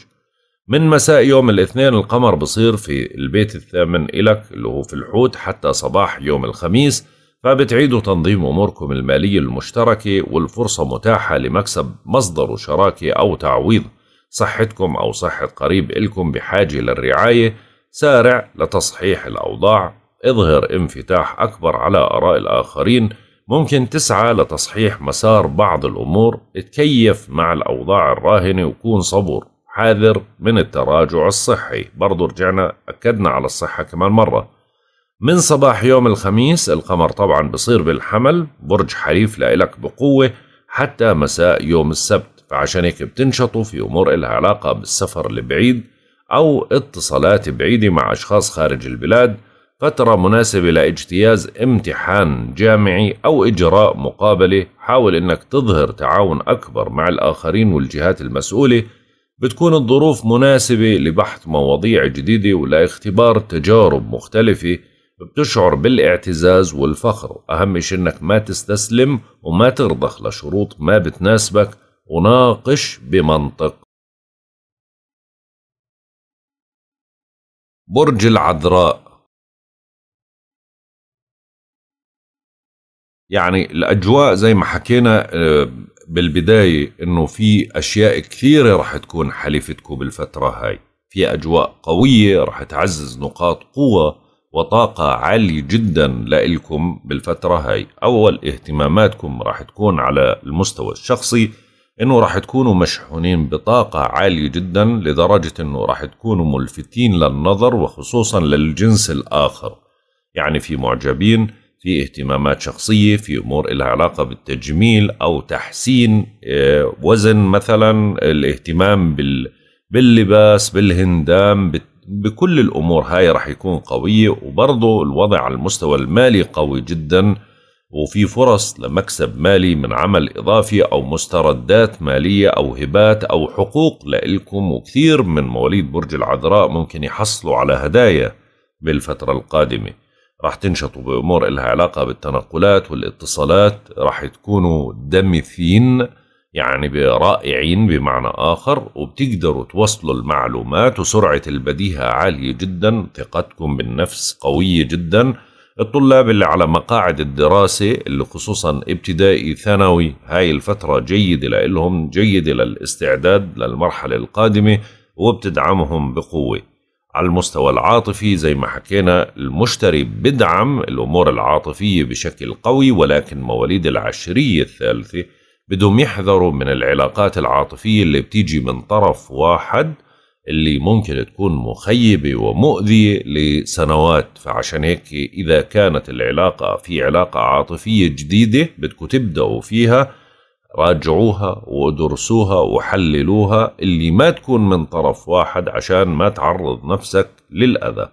من مساء يوم الاثنين القمر بصير في البيت الثامن إلك اللي هو في الحوت حتى صباح يوم الخميس فبتعيدوا تنظيم أموركم المالية المشتركة والفرصة متاحة لمكسب مصدر شراكة أو تعويض صحتكم أو صحة قريب إلكم بحاجة للرعاية سارع لتصحيح الأوضاع اظهر انفتاح أكبر على آراء الآخرين ممكن تسعى لتصحيح مسار بعض الأمور اتكيف مع الأوضاع الراهنة وكون صبور حاذر من التراجع الصحي برضو رجعنا أكدنا على الصحة كمان مرة من صباح يوم الخميس القمر طبعا بصير بالحمل برج حريف لإلك بقوة حتى مساء يوم السبت فعشان هيك بتنشطوا في أمور إلها علاقة بالسفر البعيد أو اتصالات بعيدة مع أشخاص خارج البلاد فترة مناسبة لاجتياز امتحان جامعي أو إجراء مقابلة حاول إنك تظهر تعاون أكبر مع الآخرين والجهات المسؤولة بتكون الظروف مناسبة لبحث مواضيع جديدة ولاختبار تجارب مختلفة بتشعر بالاعتزاز والفخر أهم شيء إنك ما تستسلم وما ترضخ لشروط ما بتناسبك وناقش بمنطق برج العذراء يعني الاجواء زي ما حكينا آه، بالبدايه انه في اشياء كثيره رح تكون حليفتكم بالفتره هاي في اجواء قويه رح تعزز نقاط قوه وطاقة عالية جدا لإلكم بالفترة هاي أول اهتماماتكم راح تكون على المستوى الشخصي إنه راح تكونوا مشحونين بطاقة عالية جدا لدرجة إنه راح تكونوا ملفتين للنظر وخصوصا للجنس الآخر يعني في معجبين في اهتمامات شخصية في أمور لها علاقة بالتجميل أو تحسين آه، وزن مثلا الاهتمام بال باللباس بالهندام بكل الأمور هاي رح يكون قوية وبرضه الوضع على المستوى المالي قوي جدا وفي فرص لمكسب مالي من عمل إضافي أو مستردات مالية أو هبات أو حقوق لإلكم وكثير من مواليد برج العذراء ممكن يحصلوا على هدايا بالفترة القادمة راح تنشطوا بأمور إلها علاقة بالتنقلات والاتصالات راح تكونوا دمثين يعني رائعين بمعنى آخر وبتقدروا توصلوا المعلومات وسرعة البديهة عالية جدا ثقتكم بالنفس قوية جدا الطلاب اللي على مقاعد الدراسة اللي خصوصا ابتدائي ثانوي هاي الفترة جيدة لإلهم جيدة للاستعداد للمرحلة القادمة وبتدعمهم بقوة على المستوى العاطفي زي ما حكينا المشتري بدعم الأمور العاطفية بشكل قوي ولكن مواليد العشرية الثالثة بدهم يحذروا من العلاقات العاطفية اللي بتيجي من طرف واحد اللي ممكن تكون مخيبة ومؤذية لسنوات فعشان هيك إذا كانت العلاقة في علاقة عاطفية جديدة بدكم تبدأوا فيها راجعوها ودرسوها وحللوها اللي ما تكون من طرف واحد عشان ما تعرض نفسك للأذى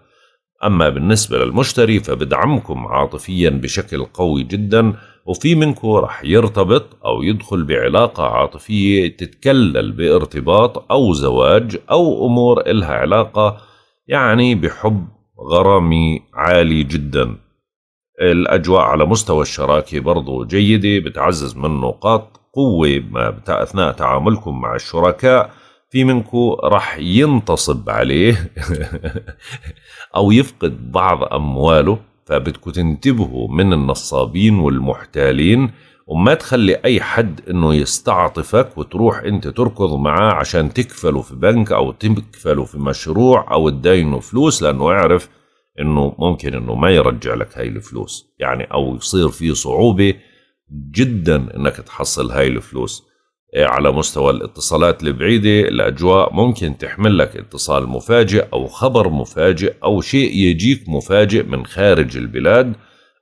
أما بالنسبة للمشتري فبدعمكم عاطفيا بشكل قوي جدا وفي منكم رح يرتبط أو يدخل بعلاقة عاطفية تتكلل بارتباط أو زواج أو أمور إلها علاقة يعني بحب غرامي عالي جدا الأجواء على مستوى الشراكة برضو جيدة بتعزز من نقاط قوة أثناء تعاملكم مع الشركاء في منكم راح ينتصب عليه أو يفقد بعض أمواله فبدكم تنتبهوا من النصابين والمحتالين وما تخلي أي حد إنه يستعطفك وتروح أنت تركض معاه عشان تكفله في بنك أو تكفله في مشروع أو تداينه فلوس لأنه اعرف إنه ممكن إنه ما يرجع لك هاي الفلوس يعني أو يصير في صعوبة جدا انك تحصل هاي الفلوس إيه، على مستوى الاتصالات البعيدة الأجواء ممكن تحمل لك اتصال مفاجئ أو خبر مفاجئ أو شيء يجيك مفاجئ من خارج البلاد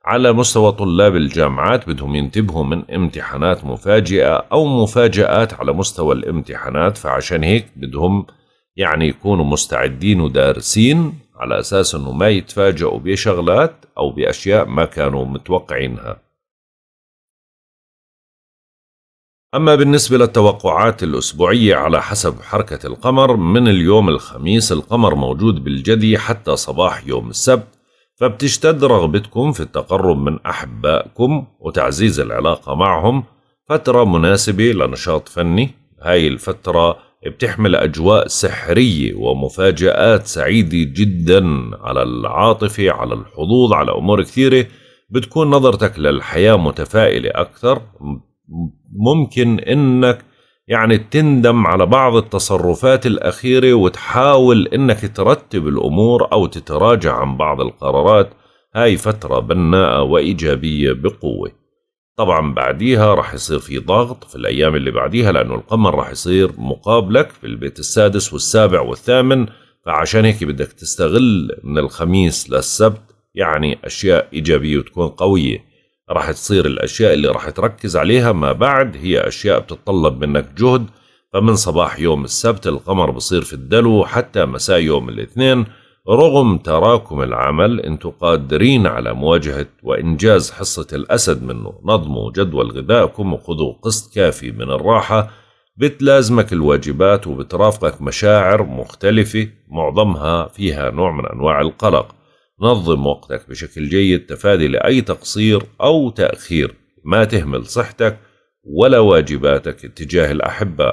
على مستوى طلاب الجامعات بدهم ينتبهوا من امتحانات مفاجئة أو مفاجآت على مستوى الامتحانات فعشان هيك بدهم يعني يكونوا مستعدين ودارسين على أساس أنه ما يتفاجئوا بشغلات أو بأشياء ما كانوا متوقعينها أما بالنسبة للتوقعات الأسبوعية على حسب حركة القمر من اليوم الخميس القمر موجود بالجدي حتى صباح يوم السبت فبتشتد رغبتكم في التقرب من أحبائكم وتعزيز العلاقة معهم فترة مناسبة لنشاط فني هاي الفترة بتحمل أجواء سحرية ومفاجآت سعيدة جدا على العاطفة على الحظوظ على أمور كثيرة بتكون نظرتك للحياة متفائلة أكثر ممكن انك يعني تندم على بعض التصرفات الاخيره وتحاول انك ترتب الامور او تتراجع عن بعض القرارات هاي فتره بناءه وايجابيه بقوه طبعا بعديها راح يصير في ضغط في الايام اللي بعديها لانه القمر راح يصير مقابلك في البيت السادس والسابع والثامن فعشان هيك بدك تستغل من الخميس للسبت يعني اشياء ايجابيه وتكون قويه راح تصير الأشياء اللي راح تركز عليها ما بعد هي أشياء بتتطلب منك جهد فمن صباح يوم السبت القمر بصير في الدلو حتى مساء يوم الاثنين رغم تراكم العمل انتوا قادرين على مواجهة وإنجاز حصة الأسد منه نظموا جدول غذائكم وخذوا قسط كافي من الراحة بتلازمك الواجبات وبترافقك مشاعر مختلفة معظمها فيها نوع من أنواع القلق نظم وقتك بشكل جيد تفادي لأي تقصير أو تأخير ما تهمل صحتك ولا واجباتك اتجاه الأحبة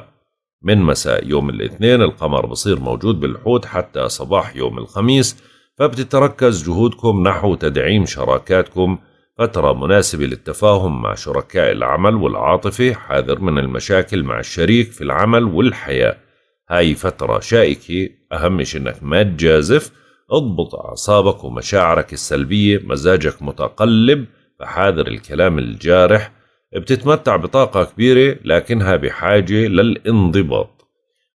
من مساء يوم الاثنين القمر بصير موجود بالحوت حتى صباح يوم الخميس فبتتركز جهودكم نحو تدعيم شراكاتكم فترة مناسبة للتفاهم مع شركاء العمل والعاطفة حاذر من المشاكل مع الشريك في العمل والحياة هاي فترة شائكة أهم شيء أنك ما تجازف اضبط أعصابك ومشاعرك السلبية مزاجك متقلب فحاذر الكلام الجارح بتتمتع بطاقة كبيرة لكنها بحاجة للانضباط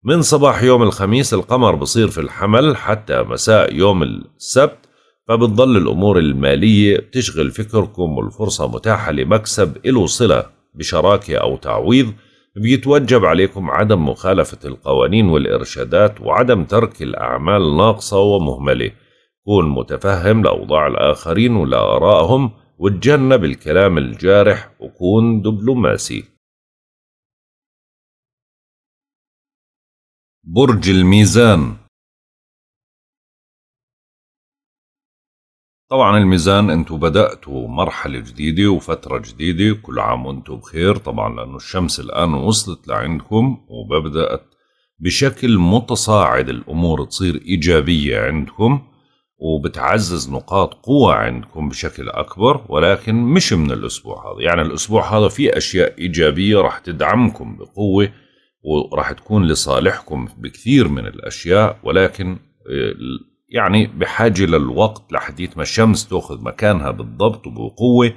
من صباح يوم الخميس القمر بصير في الحمل حتى مساء يوم السبت فبتضل الأمور المالية بتشغل فكركم والفرصة متاحة لمكسب إله صلة بشراكة أو تعويض بيتوجب عليكم عدم مخالفة القوانين والإرشادات وعدم ترك الأعمال ناقصة ومهملة كون متفهم لأوضاع الآخرين ولآرائهم وتجنب الكلام الجارح وكون دبلوماسي برج الميزان طبعا الميزان انتم بدأتوا مرحلة جديدة وفترة جديدة كل عام وانتم بخير طبعا لأنه الشمس الآن وصلت لعندكم وبدأت بشكل متصاعد الأمور تصير إيجابية عندكم وبتعزز نقاط قوة عندكم بشكل أكبر ولكن مش من الأسبوع هذا يعني الأسبوع هذا في أشياء إيجابية راح تدعمكم بقوة وراح تكون لصالحكم بكثير من الأشياء ولكن يعني بحاجة للوقت لحديث ما الشمس تأخذ مكانها بالضبط وبقوة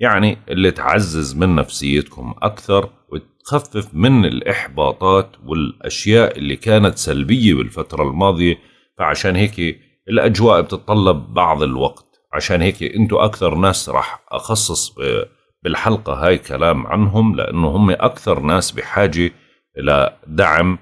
يعني اللي تعزز من نفسيتكم أكثر وتخفف من الإحباطات والأشياء اللي كانت سلبية بالفترة الماضية فعشان هيك الأجواء بتتطلب بعض الوقت عشان هيك أنتوا أكثر ناس راح أخصص بالحلقة هاي كلام عنهم لأنه هم أكثر ناس بحاجة إلى دعم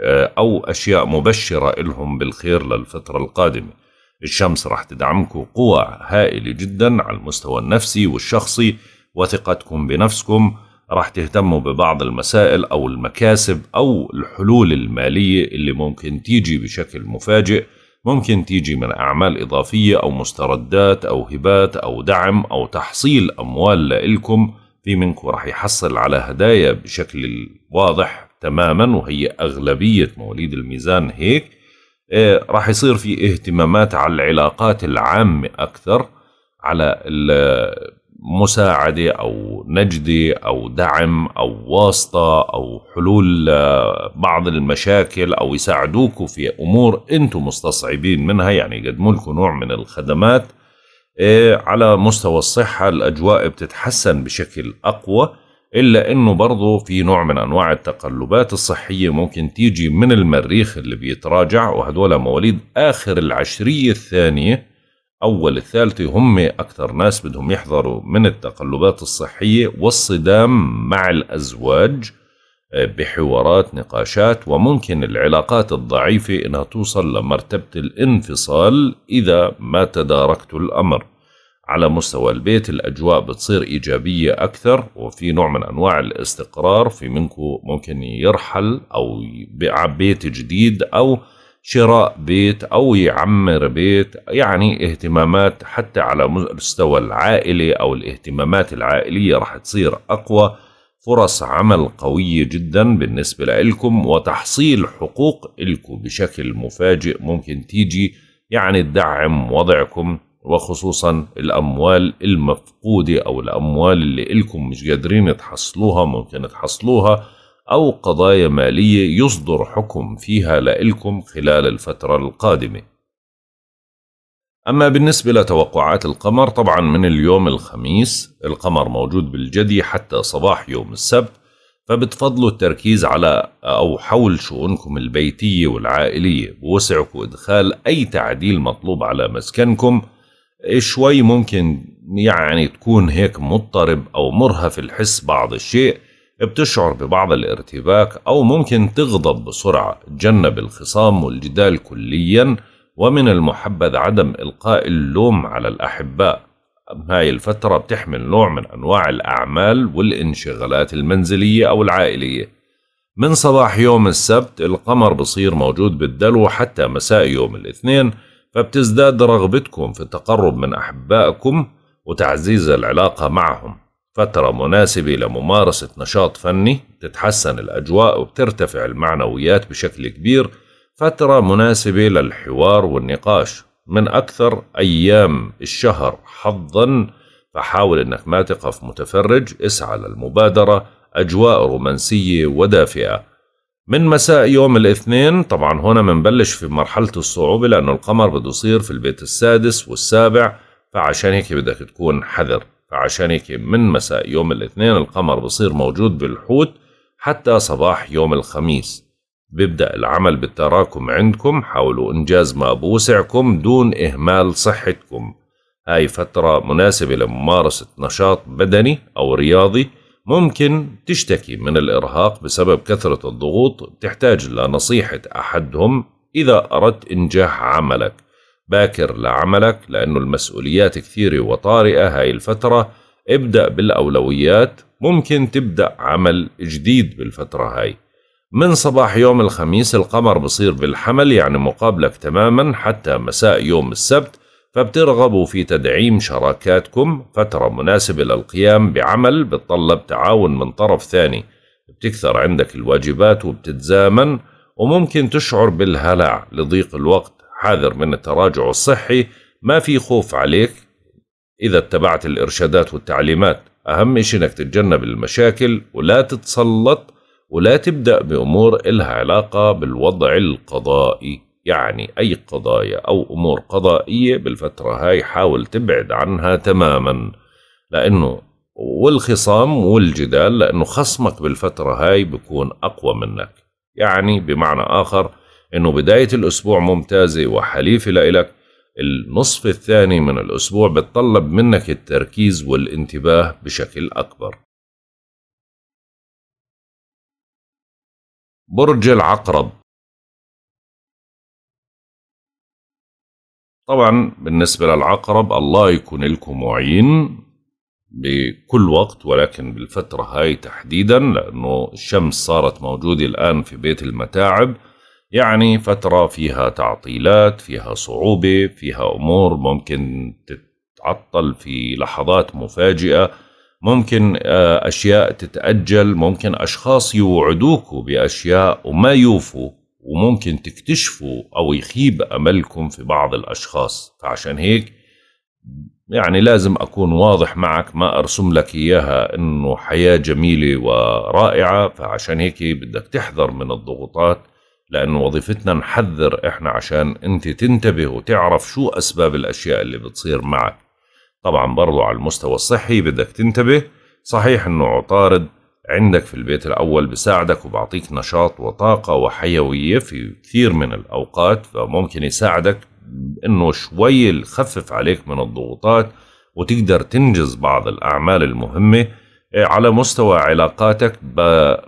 آه، أو أشياء مبشرة إلهم بالخير للفترة القادمة الشمس راح تدعمكم قوة هائلة جدا على المستوى النفسي والشخصي وثقتكم بنفسكم راح تهتموا ببعض المسائل أو المكاسب أو الحلول المالية اللي ممكن تيجي بشكل مفاجئ ممكن تيجي من أعمال إضافية أو مستردات أو هبات أو دعم أو تحصيل أموال لإلكم في منكم راح يحصل على هدايا بشكل واضح تماما وهي أغلبية مواليد الميزان هيك آه، راح يصير في اهتمامات على العلاقات العامة أكثر على المساعدة أو نجدة أو دعم أو واسطة أو حلول بعض المشاكل أو يساعدوكم في أمور أنتم مستصعبين منها يعني يقدموا لكم نوع من الخدمات آه، على مستوى الصحة الأجواء بتتحسن بشكل أقوى إلا إنه برضه في نوع من أنواع التقلبات الصحية ممكن تيجي من المريخ اللي بيتراجع وهدول مواليد آخر العشرية الثانية أول الثالثة هم أكثر ناس بدهم يحذروا من التقلبات الصحية والصدام مع الأزواج آه، بحوارات نقاشات وممكن العلاقات الضعيفة إنها توصل لمرتبة الانفصال إذا ما تداركت الأمر على مستوى البيت الأجواء بتصير إيجابية أكثر وفي نوع من أنواع الاستقرار في منكو ممكن يرحل أو يبيع بيت جديد أو شراء بيت أو يعمر بيت يعني اهتمامات حتى على مستوى العائلة أو الاهتمامات العائلية رح تصير أقوى فرص عمل قوية جدا بالنسبة لإلكم وتحصيل حقوق لكم بشكل مفاجئ ممكن تيجي يعني تدعم وضعكم وخصوصا الأموال المفقودة أو الأموال اللي إلكم مش قادرين تحصلوها ممكن تحصلوها أو قضايا مالية يصدر حكم فيها لإلكم خلال الفترة القادمة أما بالنسبة لتوقعات القمر طبعا من اليوم الخميس القمر موجود بالجدي حتى صباح يوم السبت فبتفضلوا التركيز على أو حول شؤونكم البيتية والعائلية بوسعكم إدخال أي تعديل مطلوب على مسكنكم شوي ممكن يعني تكون هيك مضطرب أو مرهف الحس بعض الشيء بتشعر ببعض الارتباك أو ممكن تغضب بسرعة تجنب الخصام والجدال كليا ومن المحبذ عدم إلقاء اللوم على الأحباء هاي الفترة بتحمل نوع من أنواع الأعمال والانشغالات المنزلية أو العائلية من صباح يوم السبت القمر بصير موجود بالدلو حتى مساء يوم الاثنين فبتزداد رغبتكم في التقرب من أحبائكم وتعزيز العلاقة معهم فترة مناسبة لممارسة نشاط فني تتحسن الأجواء وبترتفع المعنويات بشكل كبير فترة مناسبة للحوار والنقاش من أكثر أيام الشهر حظا فحاول أنك ما تقف متفرج اسعى للمبادرة أجواء رومانسية ودافئة من مساء يوم الاثنين طبعا هنا منبلش في مرحلة الصعوبة لأنه القمر بده يصير في البيت السادس والسابع فعشان هيك بدك تكون حذر فعشان هيك من مساء يوم الاثنين القمر بصير موجود بالحوت حتى صباح يوم الخميس بيبدأ العمل بالتراكم عندكم حاولوا إنجاز ما بوسعكم دون إهمال صحتكم هاي فترة مناسبة لممارسة نشاط بدني أو رياضي ممكن تشتكي من الإرهاق بسبب كثرة الضغوط تحتاج لنصيحة أحدهم إذا أردت إنجاح عملك باكر لعملك لأنه المسؤوليات كثيرة وطارئة هاي الفترة ابدأ بالأولويات ممكن تبدأ عمل جديد بالفترة هاي من صباح يوم الخميس القمر بصير بالحمل يعني مقابلك تماما حتى مساء يوم السبت فبترغبوا في تدعيم شراكاتكم فترة مناسبة للقيام بعمل بتطلب تعاون من طرف ثاني بتكثر عندك الواجبات وبتتزامن وممكن تشعر بالهلع لضيق الوقت حاذر من التراجع الصحي ما في خوف عليك إذا اتبعت الإرشادات والتعليمات أهم شيء إنك تتجنب المشاكل ولا تتسلط ولا تبدأ بأمور إلها علاقة بالوضع القضائي يعني أي قضايا أو أمور قضائية بالفترة هاي حاول تبعد عنها تماما لأنه والخصام والجدال لأنه خصمك بالفترة هاي بكون أقوى منك يعني بمعنى آخر أنه بداية الأسبوع ممتازة وحليفة لإلك النصف الثاني من الأسبوع بتطلب منك التركيز والانتباه بشكل أكبر برج العقرب طبعا بالنسبة للعقرب الله يكون لكم معين بكل وقت ولكن بالفترة هاي تحديدا لأنه الشمس صارت موجودة الآن في بيت المتاعب يعني فترة فيها تعطيلات فيها صعوبة فيها أمور ممكن تتعطل في لحظات مفاجئة ممكن آه، أشياء تتأجل ممكن أشخاص يوعدوك بأشياء وما يوفوا وممكن تكتشفوا أو يخيب أملكم في بعض الأشخاص فعشان هيك يعني لازم أكون واضح معك ما أرسم لك إياها إنه حياة جميلة ورائعة فعشان هيك بدك تحذر من الضغوطات لأن وظيفتنا نحذر إحنا عشان أنت تنتبه وتعرف شو أسباب الأشياء اللي بتصير معك طبعا برضو على المستوى الصحي بدك تنتبه صحيح أنه عطارد عندك في البيت الأول بساعدك وبعطيك نشاط وطاقة وحيوية في كثير من الأوقات فممكن يساعدك إنه شوي يخفف عليك من الضغوطات وتقدر تنجز بعض الأعمال المهمة إيه، على مستوى علاقاتك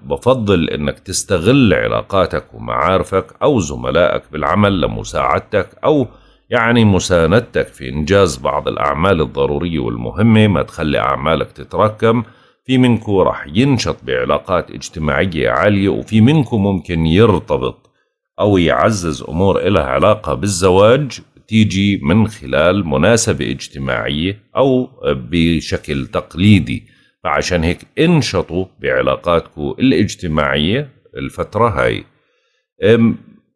بفضل إنك تستغل علاقاتك ومعارفك أو زملائك بالعمل لمساعدتك أو يعني مساندتك في إنجاز بعض الأعمال الضرورية والمهمة ما تخلي أعمالك تتراكم في منكم راح ينشط بعلاقات اجتماعية عالية وفي منكم ممكن يرتبط أو يعزز أمور إلها علاقة بالزواج تيجي من خلال مناسبة اجتماعية أو بشكل تقليدي فعشان هيك انشطوا بعلاقاتكم الاجتماعية الفترة هاي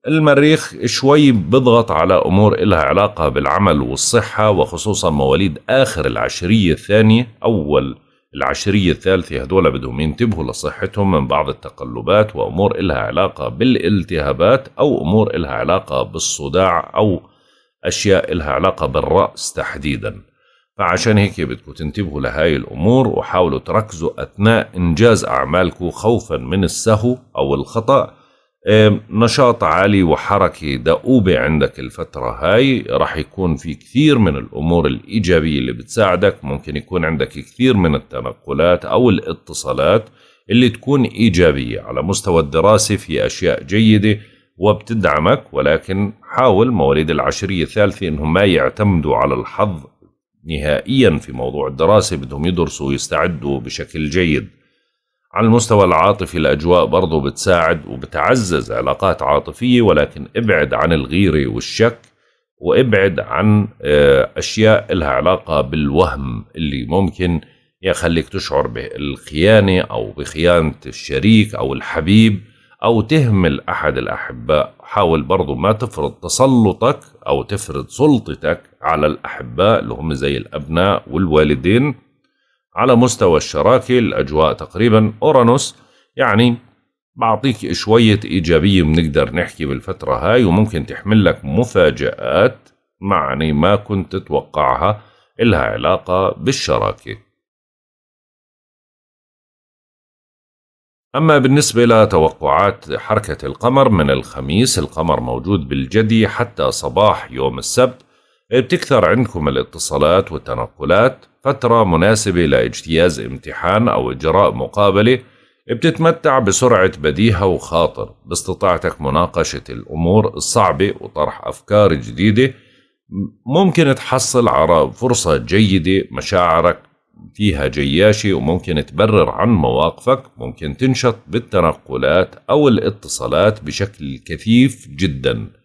المريخ شوي بضغط على أمور إلها علاقة بالعمل والصحة وخصوصا مواليد آخر العشرية الثانية أول العشرية الثالثة هدول بدهم ينتبهوا لصحتهم من بعض التقلبات وأمور إلها علاقة بالالتهابات أو أمور إلها علاقة بالصداع أو أشياء إلها علاقة بالرأس تحديدا فعشان هيك بدكم تنتبهوا لهاي الأمور وحاولوا تركزوا أثناء إنجاز أعمالكم خوفا من السهو أو الخطأ نشاط عالي وحركة دؤوبة عندك الفترة هاي رح يكون في كثير من الأمور الإيجابية اللي بتساعدك ممكن يكون عندك كثير من التنقلات أو الاتصالات اللي تكون إيجابية على مستوى الدراسة في أشياء جيدة وبتدعمك ولكن حاول مواليد العشرية الثالثة أنهم ما يعتمدوا على الحظ نهائيا في موضوع الدراسة بدهم يدرسوا ويستعدوا بشكل جيد على المستوى العاطفي الأجواء برضو بتساعد وبتعزز علاقات عاطفية ولكن ابعد عن الغيرة والشك وابعد عن آه، أشياء لها علاقة بالوهم اللي ممكن يخليك تشعر بالخيانة أو بخيانة الشريك أو الحبيب أو تهمل أحد الأحباء حاول برضو ما تفرض تسلطك أو تفرض سلطتك على الأحباء اللي هم زي الأبناء والوالدين على مستوى الشراكة الأجواء تقريبا أورانوس يعني بعطيك شوية إيجابية بنقدر نحكي بالفترة هاي وممكن تحمل لك مفاجآت معني ما كنت تتوقعها إلها علاقة بالشراكة أما بالنسبة لتوقعات حركة القمر من الخميس القمر موجود بالجدي حتى صباح يوم السبت بتكثر عندكم الاتصالات والتنقلات فترة مناسبة لاجتياز امتحان أو إجراء مقابلة بتتمتع بسرعة بديهة وخاطر باستطاعتك مناقشة الأمور الصعبة وطرح أفكار جديدة ممكن تحصل على فرصة جيدة مشاعرك فيها جياشة وممكن تبرر عن مواقفك ممكن تنشط بالتنقلات أو الاتصالات بشكل كثيف جداً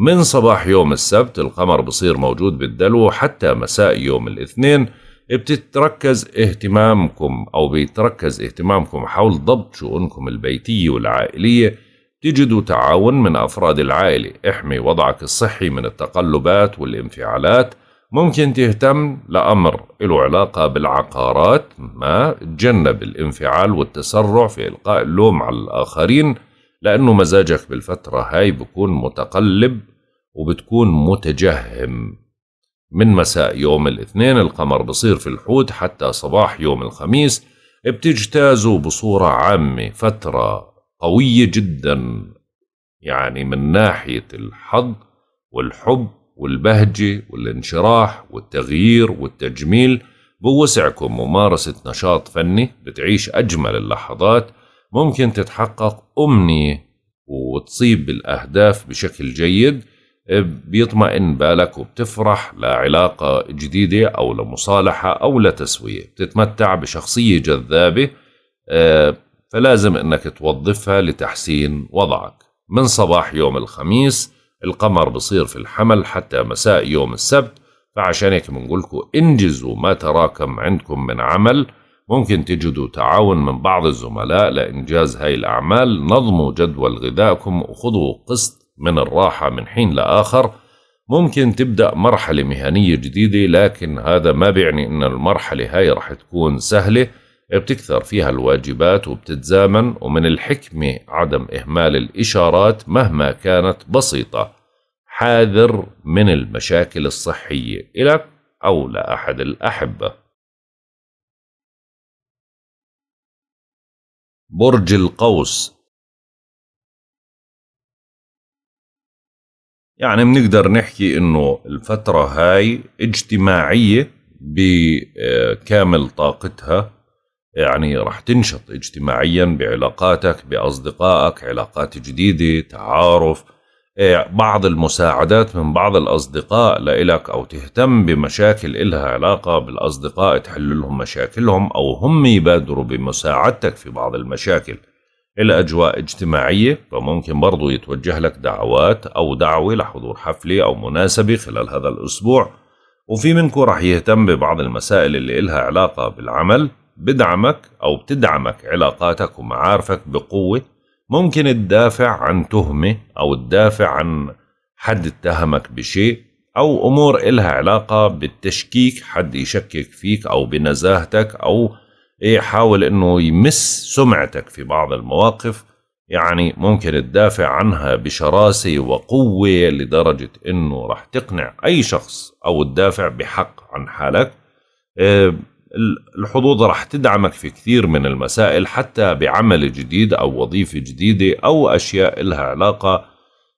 من صباح يوم السبت القمر بصير موجود بالدلو حتى مساء يوم الاثنين بتتركز اهتمامكم أو بيتركز اهتمامكم حول ضبط شؤونكم البيتية والعائلية تجدوا تعاون من أفراد العائلة احمي وضعك الصحي من التقلبات والانفعالات ممكن تهتم لأمر له علاقة بالعقارات ما تجنب الانفعال والتسرع في إلقاء اللوم على الآخرين لأنه مزاجك بالفترة هاي بكون متقلب وبتكون متجهم من مساء يوم الاثنين القمر بصير في الحوت حتى صباح يوم الخميس بتجتازوا بصورة عامة فترة قوية جدا يعني من ناحية الحظ والحب والبهجة والانشراح والتغيير والتجميل بوسعكم ممارسة نشاط فني بتعيش أجمل اللحظات ممكن تتحقق أمنية وتصيب الأهداف بشكل جيد آه، بيطمئن بالك وبتفرح لعلاقة جديدة أو لمصالحة أو لتسوية بتتمتع بشخصية جذابة آه، فلازم أنك توظفها لتحسين وضعك من صباح يوم الخميس القمر بصير في الحمل حتى مساء يوم السبت فعشان هيك بنقول لكم انجزوا ما تراكم عندكم من عمل ممكن تجدوا تعاون من بعض الزملاء لإنجاز هاي الأعمال نظموا جدول غذائكم وخذوا قسط من الراحة من حين لآخر ممكن تبدأ مرحلة مهنية جديدة لكن هذا ما بيعني أن المرحلة هاي رح تكون سهلة بتكثر فيها الواجبات وبتتزامن ومن الحكمة عدم إهمال الإشارات مهما كانت بسيطة حاذر من المشاكل الصحية إلك أو لأحد الأحبة برج القوس يعني بنقدر نحكي انه الفترة هاي اجتماعية بكامل طاقتها يعني رح تنشط اجتماعيا بعلاقاتك بأصدقائك علاقات جديدة تعارف بعض المساعدات من بعض الأصدقاء لإلك أو تهتم بمشاكل إلها علاقة بالأصدقاء تحل لهم مشاكلهم أو هم يبادروا بمساعدتك في بعض المشاكل الأجواء اجتماعية فممكن برضو يتوجه لك دعوات أو دعوة لحضور حفلة أو مناسبة خلال هذا الأسبوع وفي منكم رح يهتم ببعض المسائل اللي إلها علاقة بالعمل بدعمك أو بتدعمك علاقاتك ومعارفك بقوة ممكن تدافع عن تهمة أو تدافع عن حد اتهمك بشيء أو أمور إلها علاقة بالتشكيك حد يشكك فيك أو بنزاهتك أو يحاول أنه يمس سمعتك في بعض المواقف يعني ممكن تدافع عنها بشراسة وقوة لدرجة أنه راح تقنع أي شخص أو تدافع بحق عن حالك آه، الحظوظ راح تدعمك في كثير من المسائل حتى بعمل جديد أو وظيفة جديدة أو أشياء لها علاقة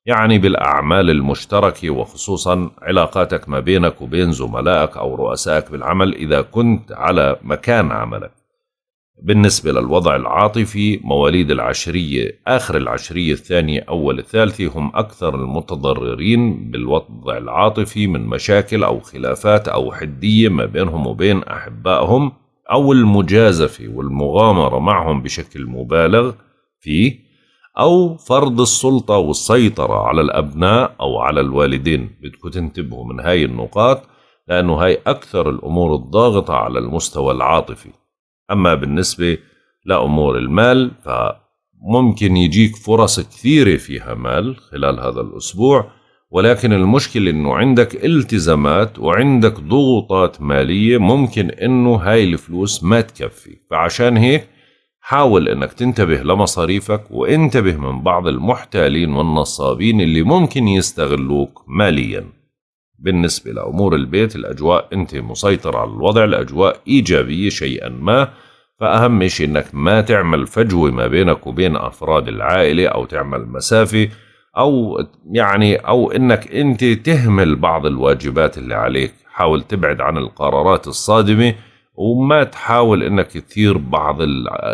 يعني بالأعمال المشتركة وخصوصا علاقاتك ما بينك وبين زملائك أو رؤسائك بالعمل إذا كنت على مكان عملك بالنسبة للوضع العاطفي مواليد العشرية آخر العشرية الثانية أول الثالثة هم أكثر المتضررين بالوضع العاطفي من مشاكل أو خلافات أو حدية ما بينهم وبين أحبائهم أو المجازفة والمغامرة معهم بشكل مبالغ فيه أو فرض السلطة والسيطرة على الأبناء أو على الوالدين بدكم تنتبهوا من هاي النقاط لأنه هاي أكثر الأمور الضاغطة على المستوى العاطفي أما بالنسبة لأمور المال فممكن يجيك فرص كثيرة فيها مال خلال هذا الأسبوع ولكن المشكلة أنه عندك التزامات وعندك ضغوطات مالية ممكن أنه هاي الفلوس ما تكفي فعشان هيك حاول أنك تنتبه لمصاريفك وانتبه من بعض المحتالين والنصابين اللي ممكن يستغلوك مالياً بالنسبة لأمور البيت الأجواء أنت مسيطر على الوضع الأجواء إيجابية شيئا ما فأهم شيء أنك ما تعمل فجوة ما بينك وبين أفراد العائلة أو تعمل مسافة أو يعني أو أنك أنت تهمل بعض الواجبات اللي عليك حاول تبعد عن القرارات الصادمة وما تحاول أنك تثير بعض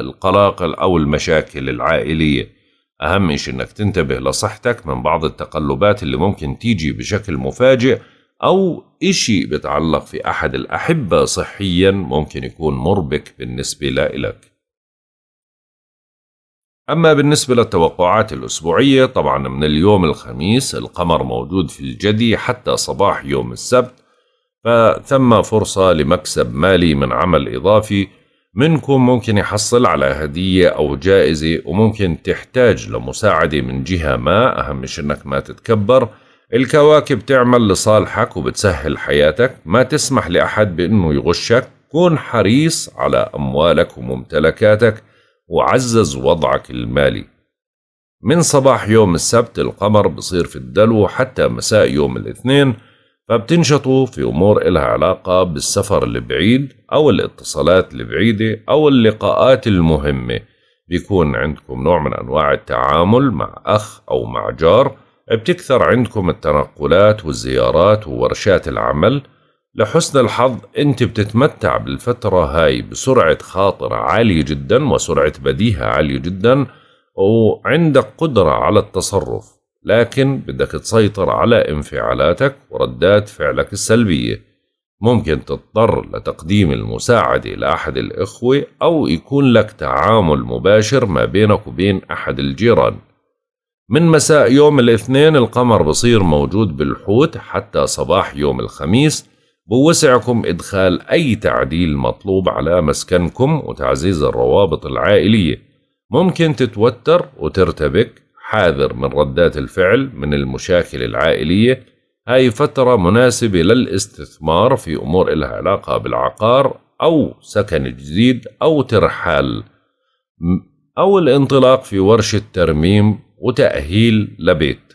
القلاقل أو المشاكل العائلية أهم شيء أنك تنتبه لصحتك من بعض التقلبات اللي ممكن تيجي بشكل مفاجئ أو إشي بتعلق في أحد الأحبة صحيا ممكن يكون مربك بالنسبة لإلك أما بالنسبة للتوقعات الأسبوعية طبعا من اليوم الخميس القمر موجود في الجدي حتى صباح يوم السبت فثم فرصة لمكسب مالي من عمل إضافي منكم ممكن يحصل على هدية أو جائزة وممكن تحتاج لمساعدة من جهة ما أهم شي أنك ما تتكبر الكواكب تعمل لصالحك وبتسهل حياتك ما تسمح لأحد بأنه يغشك كن حريص على أموالك وممتلكاتك وعزز وضعك المالي من صباح يوم السبت القمر بصير في الدلو حتى مساء يوم الاثنين فبتنشطوا في أمور إلها علاقة بالسفر البعيد أو الاتصالات البعيدة أو اللقاءات المهمة بيكون عندكم نوع من أنواع التعامل مع أخ أو مع جار بتكثر عندكم التنقلات والزيارات وورشات العمل لحسن الحظ انت بتتمتع بالفترة هاي بسرعة خاطرة عالية جدا وسرعة بديهة عالية جدا وعندك قدرة على التصرف لكن بدك تسيطر على انفعالاتك وردات فعلك السلبية ممكن تضطر لتقديم المساعدة لأحد الإخوة أو يكون لك تعامل مباشر ما بينك وبين أحد الجيران من مساء يوم الاثنين القمر بصير موجود بالحوت حتى صباح يوم الخميس بوسعكم إدخال أي تعديل مطلوب على مسكنكم وتعزيز الروابط العائلية ممكن تتوتر وترتبك حاذر من ردات الفعل من المشاكل العائلية هاي فترة مناسبة للاستثمار في أمور إلها علاقة بالعقار أو سكن جديد أو ترحال أو الانطلاق في ورشة ترميم وتأهيل لبيت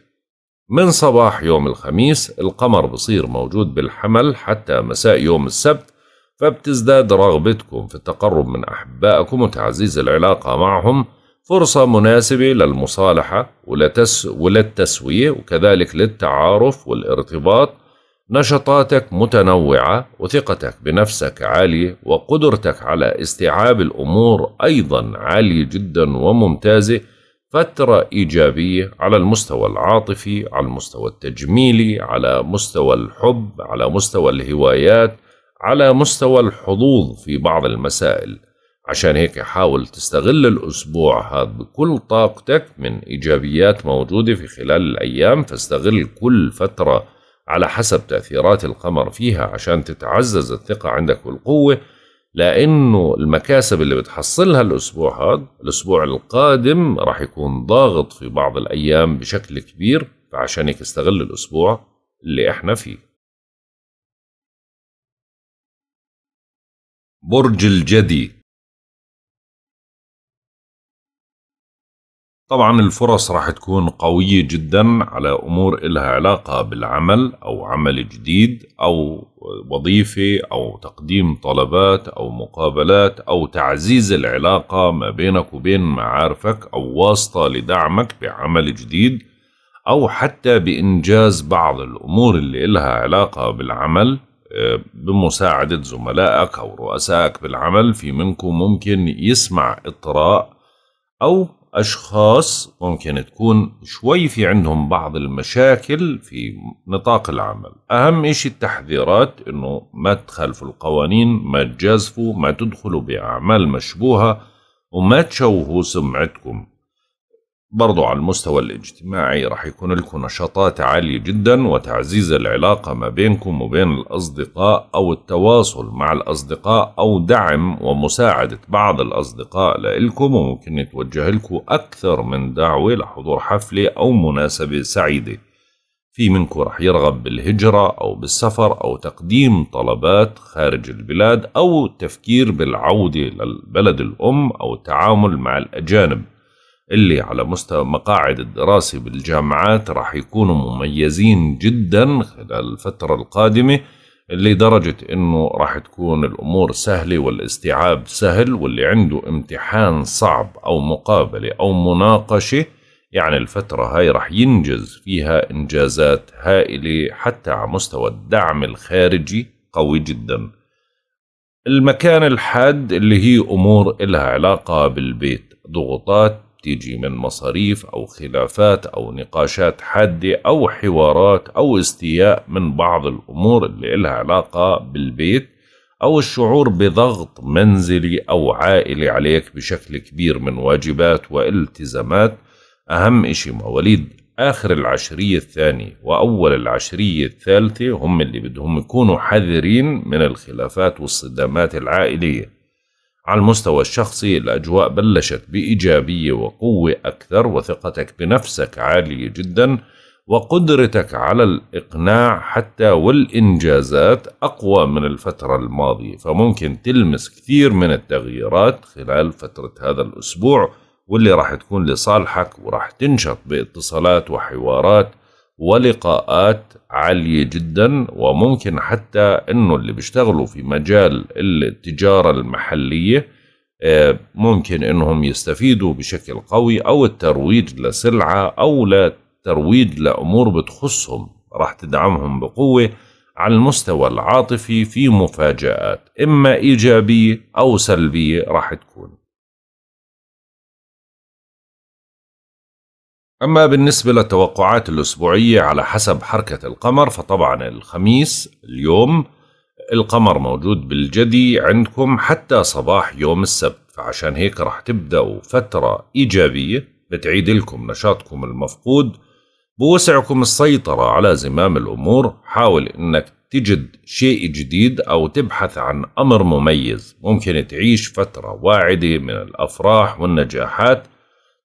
من صباح يوم الخميس القمر بصير موجود بالحمل حتى مساء يوم السبت فبتزداد رغبتكم في التقرب من أحبائكم وتعزيز العلاقة معهم فرصة مناسبة للمصالحة ولتس وللتسوية وكذلك للتعارف والارتباط نشاطاتك متنوعة وثقتك بنفسك عالية وقدرتك على استيعاب الأمور أيضا عالية جدا وممتازة فترة إيجابية على المستوى العاطفي على المستوى التجميلي على مستوى الحب على مستوى الهوايات على مستوى الحظوظ في بعض المسائل عشان هيك حاول تستغل الأسبوع هذا بكل طاقتك من إيجابيات موجودة في خلال الأيام فاستغل كل فترة على حسب تأثيرات القمر فيها عشان تتعزز الثقة عندك والقوة لانه المكاسب اللي بتحصلها الاسبوع هذا الاسبوع القادم راح يكون ضاغط في بعض الايام بشكل كبير فعشان هيك استغل الاسبوع اللي احنا فيه برج الجدي طبعا الفرص راح تكون قوية جدا على أمور إلها علاقة بالعمل أو عمل جديد أو وظيفة أو تقديم طلبات أو مقابلات أو تعزيز العلاقة ما بينك وبين معارفك أو واسطة لدعمك بعمل جديد أو حتى بإنجاز بعض الأمور اللي إلها علاقة بالعمل آه، بمساعدة زملائك أو رؤسائك بالعمل في منكم ممكن يسمع إطراء أو أشخاص ممكن تكون شوي في عندهم بعض المشاكل في نطاق العمل أهم إشي التحذيرات أنه ما تخالفوا القوانين ما تجازفوا ما تدخلوا بأعمال مشبوهة وما تشوهوا سمعتكم برضو على المستوى الاجتماعي راح يكون لكم نشاطات عالية جدا وتعزيز العلاقة ما بينكم وبين الأصدقاء أو التواصل مع الأصدقاء أو دعم ومساعدة بعض الأصدقاء لإلكم وممكن يتوجه لكم أكثر من دعوة لحضور حفلة أو مناسبة سعيدة في منكم راح يرغب بالهجرة أو بالسفر أو تقديم طلبات خارج البلاد أو التفكير بالعودة للبلد الأم أو التعامل مع الأجانب اللي على مستوى مقاعد الدراسة بالجامعات راح يكونوا مميزين جدا خلال الفترة القادمة لدرجة انه راح تكون الامور سهلة والاستيعاب سهل واللي عنده امتحان صعب او مقابلة او مناقشة يعني الفترة هاي رح ينجز فيها انجازات هائلة حتى على مستوى الدعم الخارجي قوي جدا المكان الحاد اللي هي امور إلها علاقة بالبيت ضغوطات بتيجي من مصاريف أو خلافات أو نقاشات حادة أو حوارات أو استياء من بعض الأمور اللي إلها علاقة بالبيت أو الشعور بضغط منزلي أو عائلي عليك بشكل كبير من واجبات والتزامات أهم إشي مواليد آخر العشرية الثانية وأول العشرية الثالثة هم اللي بدهم يكونوا حذرين من الخلافات والصدامات العائلية على المستوى الشخصي الأجواء بلشت بإيجابية وقوة أكثر وثقتك بنفسك عالية جدا وقدرتك على الإقناع حتى والإنجازات أقوى من الفترة الماضية فممكن تلمس كثير من التغييرات خلال فترة هذا الأسبوع واللي راح تكون لصالحك وراح تنشط باتصالات وحوارات ولقاءات عالية جدا وممكن حتى انه اللي بيشتغلوا في مجال التجارة المحلية آه، ممكن انهم يستفيدوا بشكل قوي او الترويج لسلعة او لترويج لامور بتخصهم راح تدعمهم بقوة على المستوى العاطفي في مفاجآت اما ايجابية او سلبية راح تكون أما بالنسبة للتوقعات الأسبوعية على حسب حركة القمر فطبعا الخميس اليوم القمر موجود بالجدي عندكم حتى صباح يوم السبت فعشان هيك رح تبدأوا فترة إيجابية بتعيد لكم نشاطكم المفقود بوسعكم السيطرة على زمام الأمور حاول أنك تجد شيء جديد أو تبحث عن أمر مميز ممكن تعيش فترة واعدة من الأفراح والنجاحات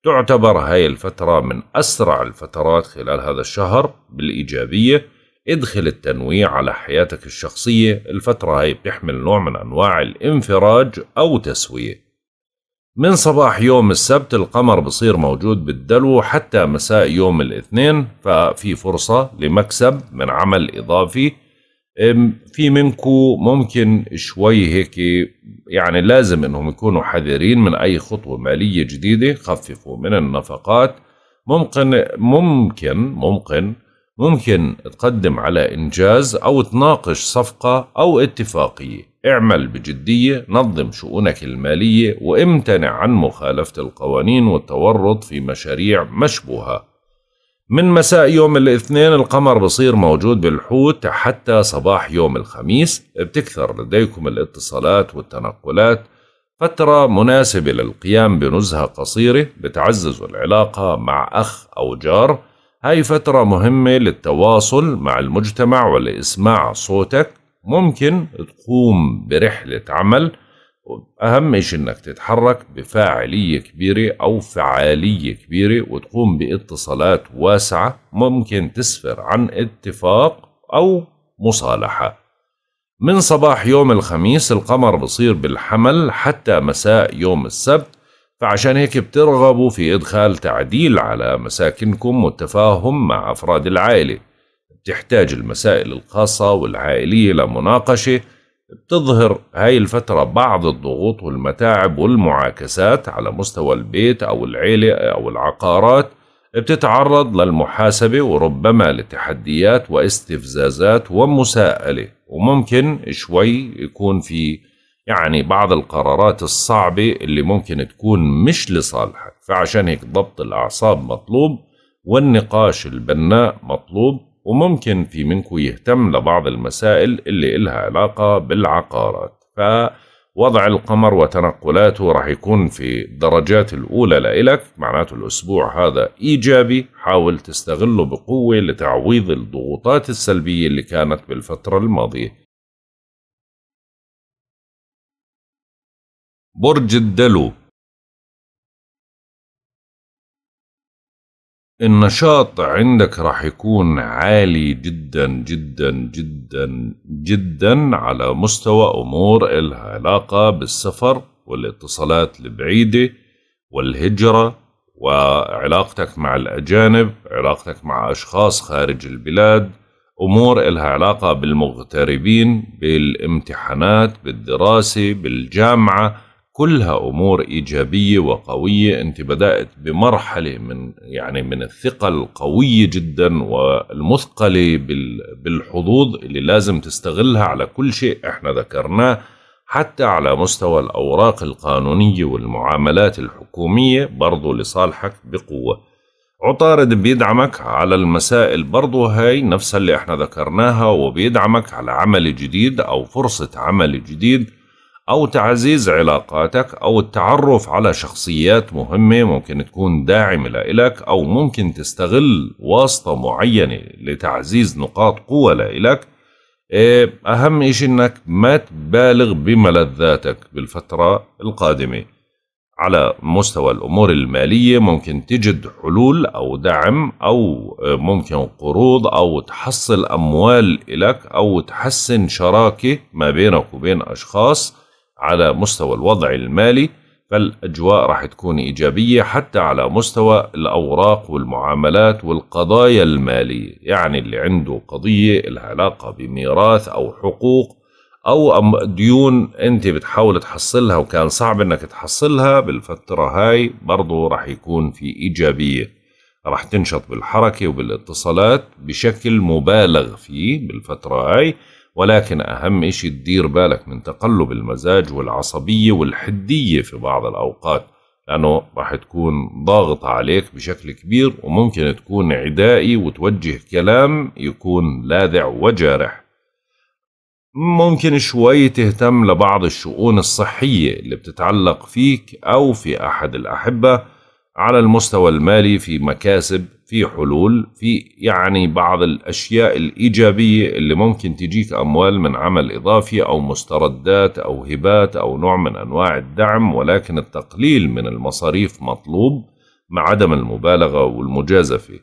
تعتبر هاي الفترة من أسرع الفترات خلال هذا الشهر بالإيجابية ادخل التنويع على حياتك الشخصية الفترة هاي بتحمل نوع من أنواع الانفراج أو تسوية من صباح يوم السبت القمر بصير موجود بالدلو حتى مساء يوم الاثنين ففي فرصة لمكسب من عمل إضافي في منكو ممكن شوي هيك يعني لازم انهم يكونوا حذرين من اي خطوة مالية جديدة خففوا من النفقات ممكن ممكن ممكن ممكن تقدم على انجاز او تناقش صفقة او اتفاقية اعمل بجدية نظم شؤونك المالية وامتنع عن مخالفة القوانين والتورط في مشاريع مشبوهة من مساء يوم الاثنين القمر بصير موجود بالحوت حتى صباح يوم الخميس بتكثر لديكم الاتصالات والتنقلات فترة مناسبة للقيام بنزهة قصيرة بتعزز العلاقة مع أخ أو جار هاي فترة مهمة للتواصل مع المجتمع ولإسماع صوتك ممكن تقوم برحلة عمل اهم شيء انك تتحرك بفاعليه كبيره او فعاليه كبيره وتقوم باتصالات واسعه ممكن تسفر عن اتفاق او مصالحه من صباح يوم الخميس القمر بصير بالحمل حتى مساء يوم السبت فعشان هيك بترغبوا في إدخال تعديل على مساكنكم والتفاهم مع أفراد العائلة بتحتاج المسائل الخاصة والعائلية لمناقشة بتظهر هاي الفترة بعض الضغوط والمتاعب والمعاكسات على مستوى البيت أو العيلة أو العقارات بتتعرض للمحاسبة وربما لتحديات واستفزازات ومساءلة وممكن شوي يكون في يعني بعض القرارات الصعبة اللي ممكن تكون مش لصالحك فعشان هيك ضبط الأعصاب مطلوب والنقاش البناء مطلوب وممكن في منكم يهتم لبعض المسائل اللي إلها علاقة بالعقارات فوضع القمر وتنقلاته راح يكون في الدرجات الأولى لإلك معناته الأسبوع هذا إيجابي حاول تستغله بقوة لتعويض الضغوطات السلبية اللي كانت بالفترة الماضية برج الدلو النشاط عندك راح يكون عالي جدا جدا جدا جدا على مستوى أمور إلها علاقة بالسفر والاتصالات البعيدة والهجرة وعلاقتك مع الأجانب علاقتك مع أشخاص خارج البلاد أمور إلها علاقة بالمغتربين بالامتحانات بالدراسة بالجامعة كلها امور ايجابيه وقويه انت بدات بمرحله من يعني من الثقه القويه جدا والمثقله بالحظوظ اللي لازم تستغلها على كل شيء احنا ذكرناه حتى على مستوى الاوراق القانونيه والمعاملات الحكوميه برضو لصالحك بقوه عطارد بيدعمك على المسائل برضو هاي نفسها اللي احنا ذكرناها وبيدعمك على عمل جديد او فرصه عمل جديد أو تعزيز علاقاتك أو التعرف على شخصيات مهمة ممكن تكون داعمة لإلك أو ممكن تستغل واسطة معينة لتعزيز نقاط قوة لإلك إيه، أهم إشي إنك ما تبالغ بملذاتك بالفترة القادمة على مستوى الأمور المالية ممكن تجد حلول أو دعم أو إيه، ممكن قروض أو تحصل أموال إلك أو تحسن شراكة ما بينك وبين أشخاص على مستوى الوضع المالي فالأجواء راح تكون إيجابية حتى على مستوى الأوراق والمعاملات والقضايا المالية يعني اللي عنده قضية العلاقة بميراث أو حقوق أو ديون أنت بتحاول تحصلها وكان صعب أنك تحصلها بالفترة هاي برضو راح يكون في إيجابية راح تنشط بالحركة وبالاتصالات بشكل مبالغ فيه بالفترة هاي ولكن أهم إشي تدير بالك من تقلب المزاج والعصبية والحدية في بعض الأوقات لأنه راح تكون ضاغطة عليك بشكل كبير وممكن تكون عدائي وتوجه كلام يكون لاذع وجارح ممكن شوي تهتم لبعض الشؤون الصحية اللي بتتعلق فيك أو في أحد الأحبة على المستوى المالي في مكاسب في حلول في يعني بعض الأشياء الإيجابية اللي ممكن تجيك أموال من عمل إضافي أو مستردات أو هبات أو نوع من أنواع الدعم ولكن التقليل من المصاريف مطلوب مع عدم المبالغة والمجازفة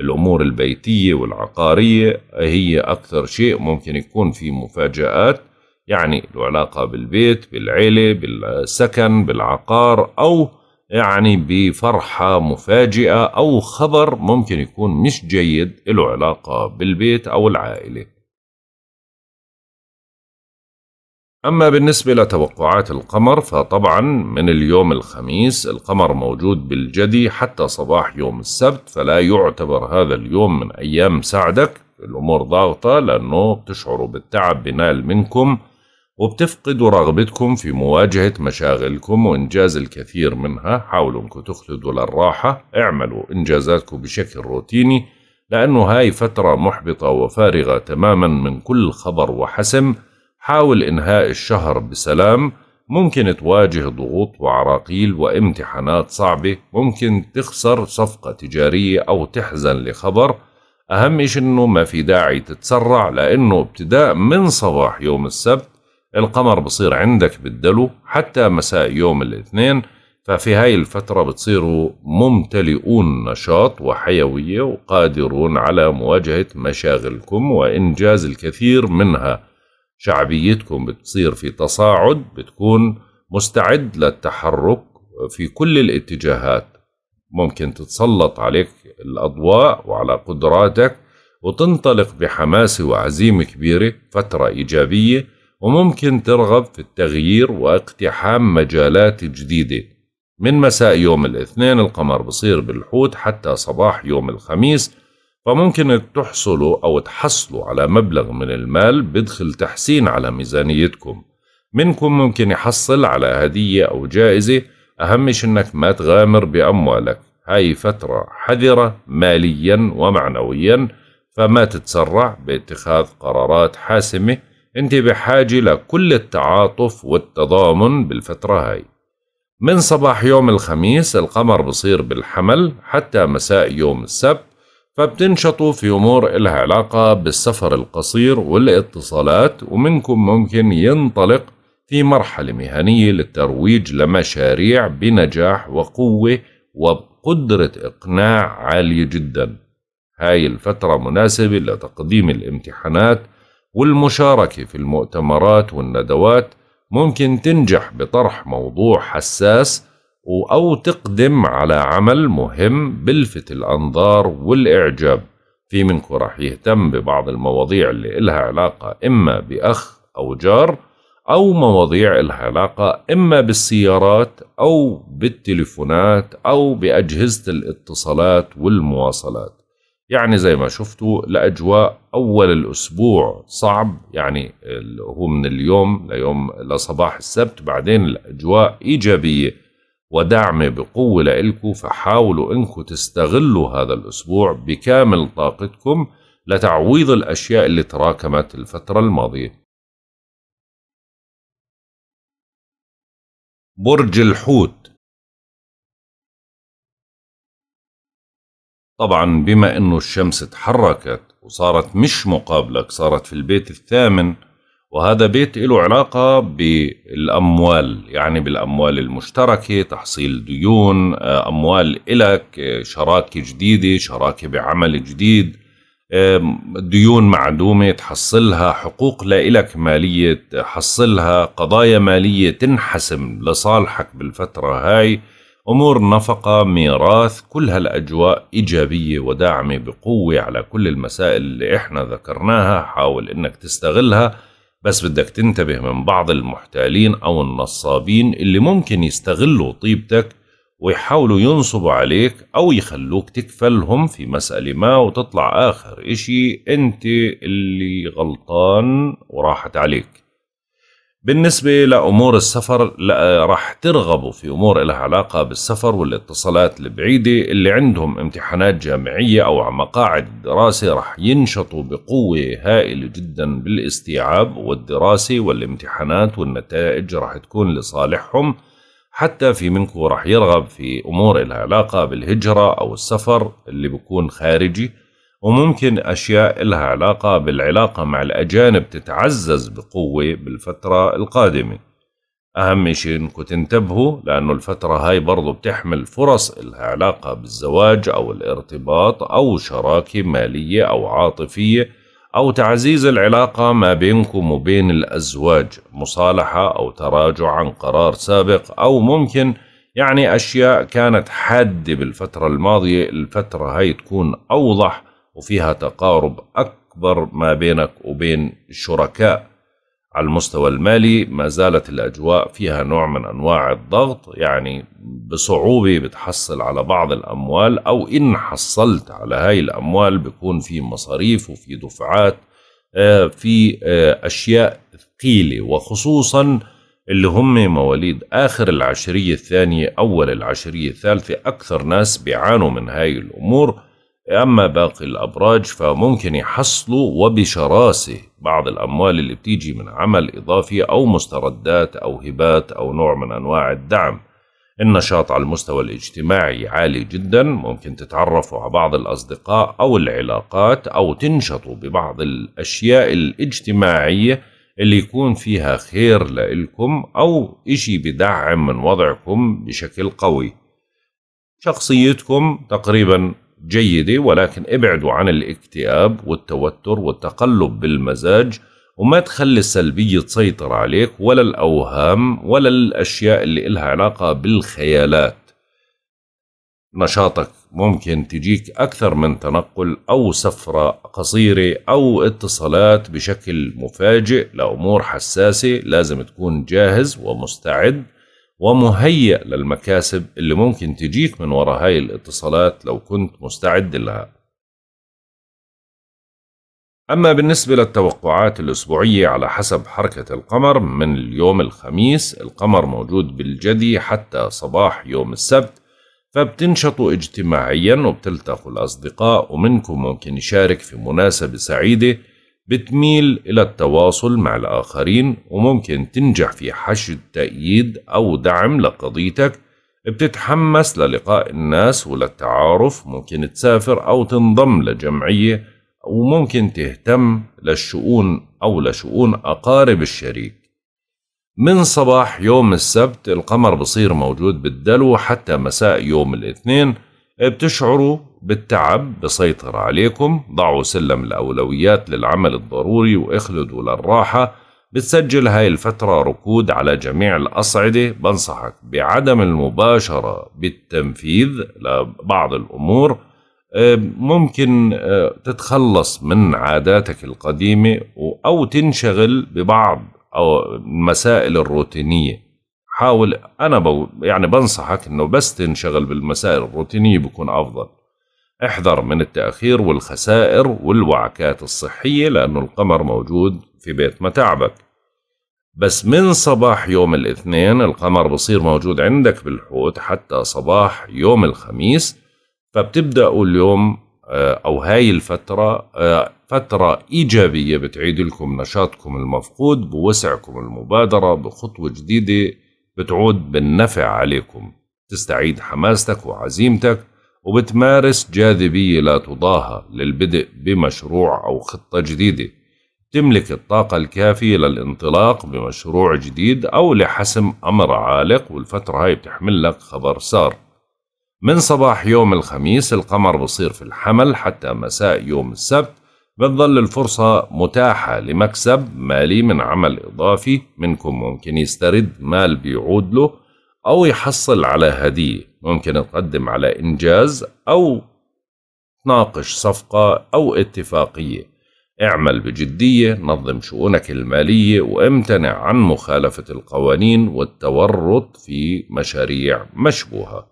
الأمور البيتية والعقارية هي أكثر شيء ممكن يكون في مفاجآت يعني العلاقة بالبيت بالعيلة بالسكن بالعقار أو يعني بفرحة مفاجئة أو خبر ممكن يكون مش جيد له علاقة بالبيت أو العائلة أما بالنسبة لتوقعات القمر فطبعا من اليوم الخميس القمر موجود بالجدي حتى صباح يوم السبت فلا يعتبر هذا اليوم من أيام سعدك الأمور ضاغطة لأنه بتشعروا بالتعب بنال منكم وبتفقدوا رغبتكم في مواجهة مشاغلكم وإنجاز الكثير منها حاولوا أنكم تخلدوا للراحة اعملوا إنجازاتكم بشكل روتيني لأنه هاي فترة محبطة وفارغة تماما من كل خبر وحسم حاول إنهاء الشهر بسلام ممكن تواجه ضغوط وعراقيل وامتحانات صعبة ممكن تخسر صفقة تجارية أو تحزن لخبر أهم إشي إنه ما في داعي تتسرع لأنه ابتداء من صباح يوم السبت القمر بصير عندك بالدلو حتى مساء يوم الاثنين ففي هاي الفترة بتصيروا ممتلئون نشاط وحيوية وقادرون على مواجهة مشاغلكم وإنجاز الكثير منها شعبيتكم بتصير في تصاعد بتكون مستعد للتحرك في كل الاتجاهات ممكن تتسلط عليك الأضواء وعلى قدراتك وتنطلق بحماسة وعزيمة كبيرة فترة إيجابية وممكن ترغب في التغيير واقتحام مجالات جديدة من مساء يوم الاثنين القمر بصير بالحوت حتى صباح يوم الخميس فممكن تحصلوا أو تحصلوا على مبلغ من المال بدخل تحسين على ميزانيتكم منكم ممكن يحصل على هدية أو جائزة أهم أنك ما تغامر بأموالك هاي فترة حذرة ماليا ومعنويا فما تتسرع باتخاذ قرارات حاسمة انت بحاجة لكل التعاطف والتضامن بالفترة هاي من صباح يوم الخميس القمر بصير بالحمل حتى مساء يوم السبت فبتنشطوا في أمور إلها علاقة بالسفر القصير والاتصالات ومنكم ممكن ينطلق في مرحلة مهنية للترويج لمشاريع بنجاح وقوة وقدرة إقناع عالية جدا هاي الفترة مناسبة لتقديم الامتحانات والمشاركة في المؤتمرات والندوات ممكن تنجح بطرح موضوع حساس أو تقدم على عمل مهم بلفت الأنظار والإعجاب في منكم راح يهتم ببعض المواضيع اللي إلها علاقة إما بأخ أو جار أو مواضيع إلها علاقة إما بالسيارات أو بالتليفونات أو بأجهزة الاتصالات والمواصلات يعني زي ما شفتوا الأجواء أول الأسبوع صعب يعني هو من اليوم ليوم لصباح السبت بعدين الأجواء إيجابية ودعم بقوة لإلكم فحاولوا إنكم تستغلوا هذا الأسبوع بكامل طاقتكم لتعويض الأشياء اللي تراكمت الفترة الماضية برج الحوت طبعا بما انه الشمس اتحركت وصارت مش مقابلك صارت في البيت الثامن وهذا بيت له علاقة بالأموال يعني بالأموال المشتركة تحصيل ديون آه، أموال إلك آه، شراكة جديدة شراكة بعمل جديد ديون معدومة تحصلها حقوق لإلك مالية تحصلها قضايا مالية تنحسم لصالحك بالفترة هاي أمور نفقة ميراث كل هالأجواء إيجابية وداعمة بقوة على كل المسائل اللي إحنا ذكرناها حاول إنك تستغلها بس بدك تنتبه من بعض المحتالين أو النصابين اللي ممكن يستغلوا طيبتك ويحاولوا ينصبوا عليك أو يخلوك تكفلهم في مسألة ما وتطلع آخر إشي أنت اللي غلطان وراحت عليك بالنسبة لأمور السفر لا راح ترغبوا في أمور لها علاقة بالسفر والاتصالات البعيدة اللي عندهم امتحانات جامعية أو على مقاعد الدراسة راح ينشطوا بقوة هائلة جدا بالاستيعاب والدراسة والامتحانات والنتائج راح تكون لصالحهم حتى في منكم راح يرغب في أمور لها علاقة بالهجرة أو السفر اللي بكون خارجي وممكن أشياء لها علاقة بالعلاقة مع الأجانب تتعزز بقوة بالفترة القادمة أهم شيء إنكم تنتبهوا لأنه الفترة هاي برضو بتحمل فرص إلها علاقة بالزواج أو الارتباط أو شراكة مالية أو عاطفية أو تعزيز العلاقة ما بينكم وبين الأزواج مصالحة أو تراجع عن قرار سابق أو ممكن يعني أشياء كانت حادة بالفترة الماضية الفترة هاي تكون أوضح وفيها تقارب أكبر ما بينك وبين الشركاء على المستوى المالي ما زالت الأجواء فيها نوع من أنواع الضغط يعني بصعوبة بتحصل على بعض الأموال أو إن حصلت على هاي الأموال بيكون في مصاريف وفي دفعات آه، في آه، أشياء ثقيلة وخصوصاً اللي هم مواليد آخر العشرية الثانية أول العشرية الثالثة أكثر ناس بيعانوا من هاي الأمور أما باقي الأبراج فممكن يحصلوا وبشراسة بعض الأموال اللي بتيجي من عمل إضافي أو مستردات أو هبات أو نوع من أنواع الدعم النشاط على المستوى الاجتماعي عالي جدا ممكن تتعرفوا على بعض الأصدقاء أو العلاقات أو تنشطوا ببعض الأشياء الاجتماعية اللي يكون فيها خير لإلكم أو إشي بدعم من وضعكم بشكل قوي شخصيتكم تقريبا جيدة ولكن ابعدوا عن الاكتئاب والتوتر والتقلب بالمزاج وما تخلي السلبية تسيطر عليك ولا الأوهام ولا الأشياء اللي إلها علاقة بالخيالات نشاطك ممكن تجيك أكثر من تنقل أو سفرة قصيرة أو اتصالات بشكل مفاجئ لأمور حساسة لازم تكون جاهز ومستعد ومهيئ للمكاسب اللي ممكن تجيك من وراء هاي الاتصالات لو كنت مستعد لها أما بالنسبة للتوقعات الأسبوعية على حسب حركة القمر من اليوم الخميس القمر موجود بالجدي حتى صباح يوم السبت فبتنشطوا اجتماعيا وبتلتقوا الأصدقاء ومنكم ممكن يشارك في مناسبة سعيدة بتميل إلى التواصل مع الآخرين وممكن تنجح في حشد تأييد أو دعم لقضيتك بتتحمس للقاء الناس وللتعارف ممكن تسافر أو تنضم لجمعية أو ممكن تهتم للشؤون أو لشؤون أقارب الشريك من صباح يوم السبت القمر بصير موجود بالدلو حتى مساء يوم الاثنين بتشعروا بالتعب بسيطر عليكم ضعوا سلم الأولويات للعمل الضروري واخلدوا للراحة بتسجل هاي الفترة ركود على جميع الأصعدة بنصحك بعدم المباشرة بالتنفيذ لبعض الأمور ممكن آه، تتخلص من عاداتك القديمة أو تنشغل ببعض أو المسائل الروتينية حاول انا بو يعني بنصحك انه بس تنشغل بالمسائل الروتينيه بكون افضل احذر من التاخير والخسائر والوعكات الصحيه لانه القمر موجود في بيت متاعبك بس من صباح يوم الاثنين القمر بصير موجود عندك بالحوت حتى صباح يوم الخميس فبتبدأوا اليوم آه، أو هاي الفترة آه، فترة إيجابية بتعيد لكم نشاطكم المفقود بوسعكم المبادرة بخطوة جديدة بتعود بالنفع عليكم تستعيد حماستك وعزيمتك وبتمارس جاذبية لا تضاهى للبدء بمشروع أو خطة جديدة تملك الطاقة الكافية للانطلاق بمشروع جديد أو لحسم أمر عالق والفترة هاي بتحمل لك خبر سار من صباح يوم الخميس القمر بصير في الحمل حتى مساء يوم السبت بتظل الفرصة متاحة لمكسب مالي من عمل إضافي منكم ممكن يسترد مال بيعود له أو يحصل على هدية ممكن تقدم على إنجاز أو تناقش صفقة أو اتفاقية اعمل بجدية نظم شؤونك المالية وامتنع عن مخالفة القوانين والتورط في مشاريع مشبوهة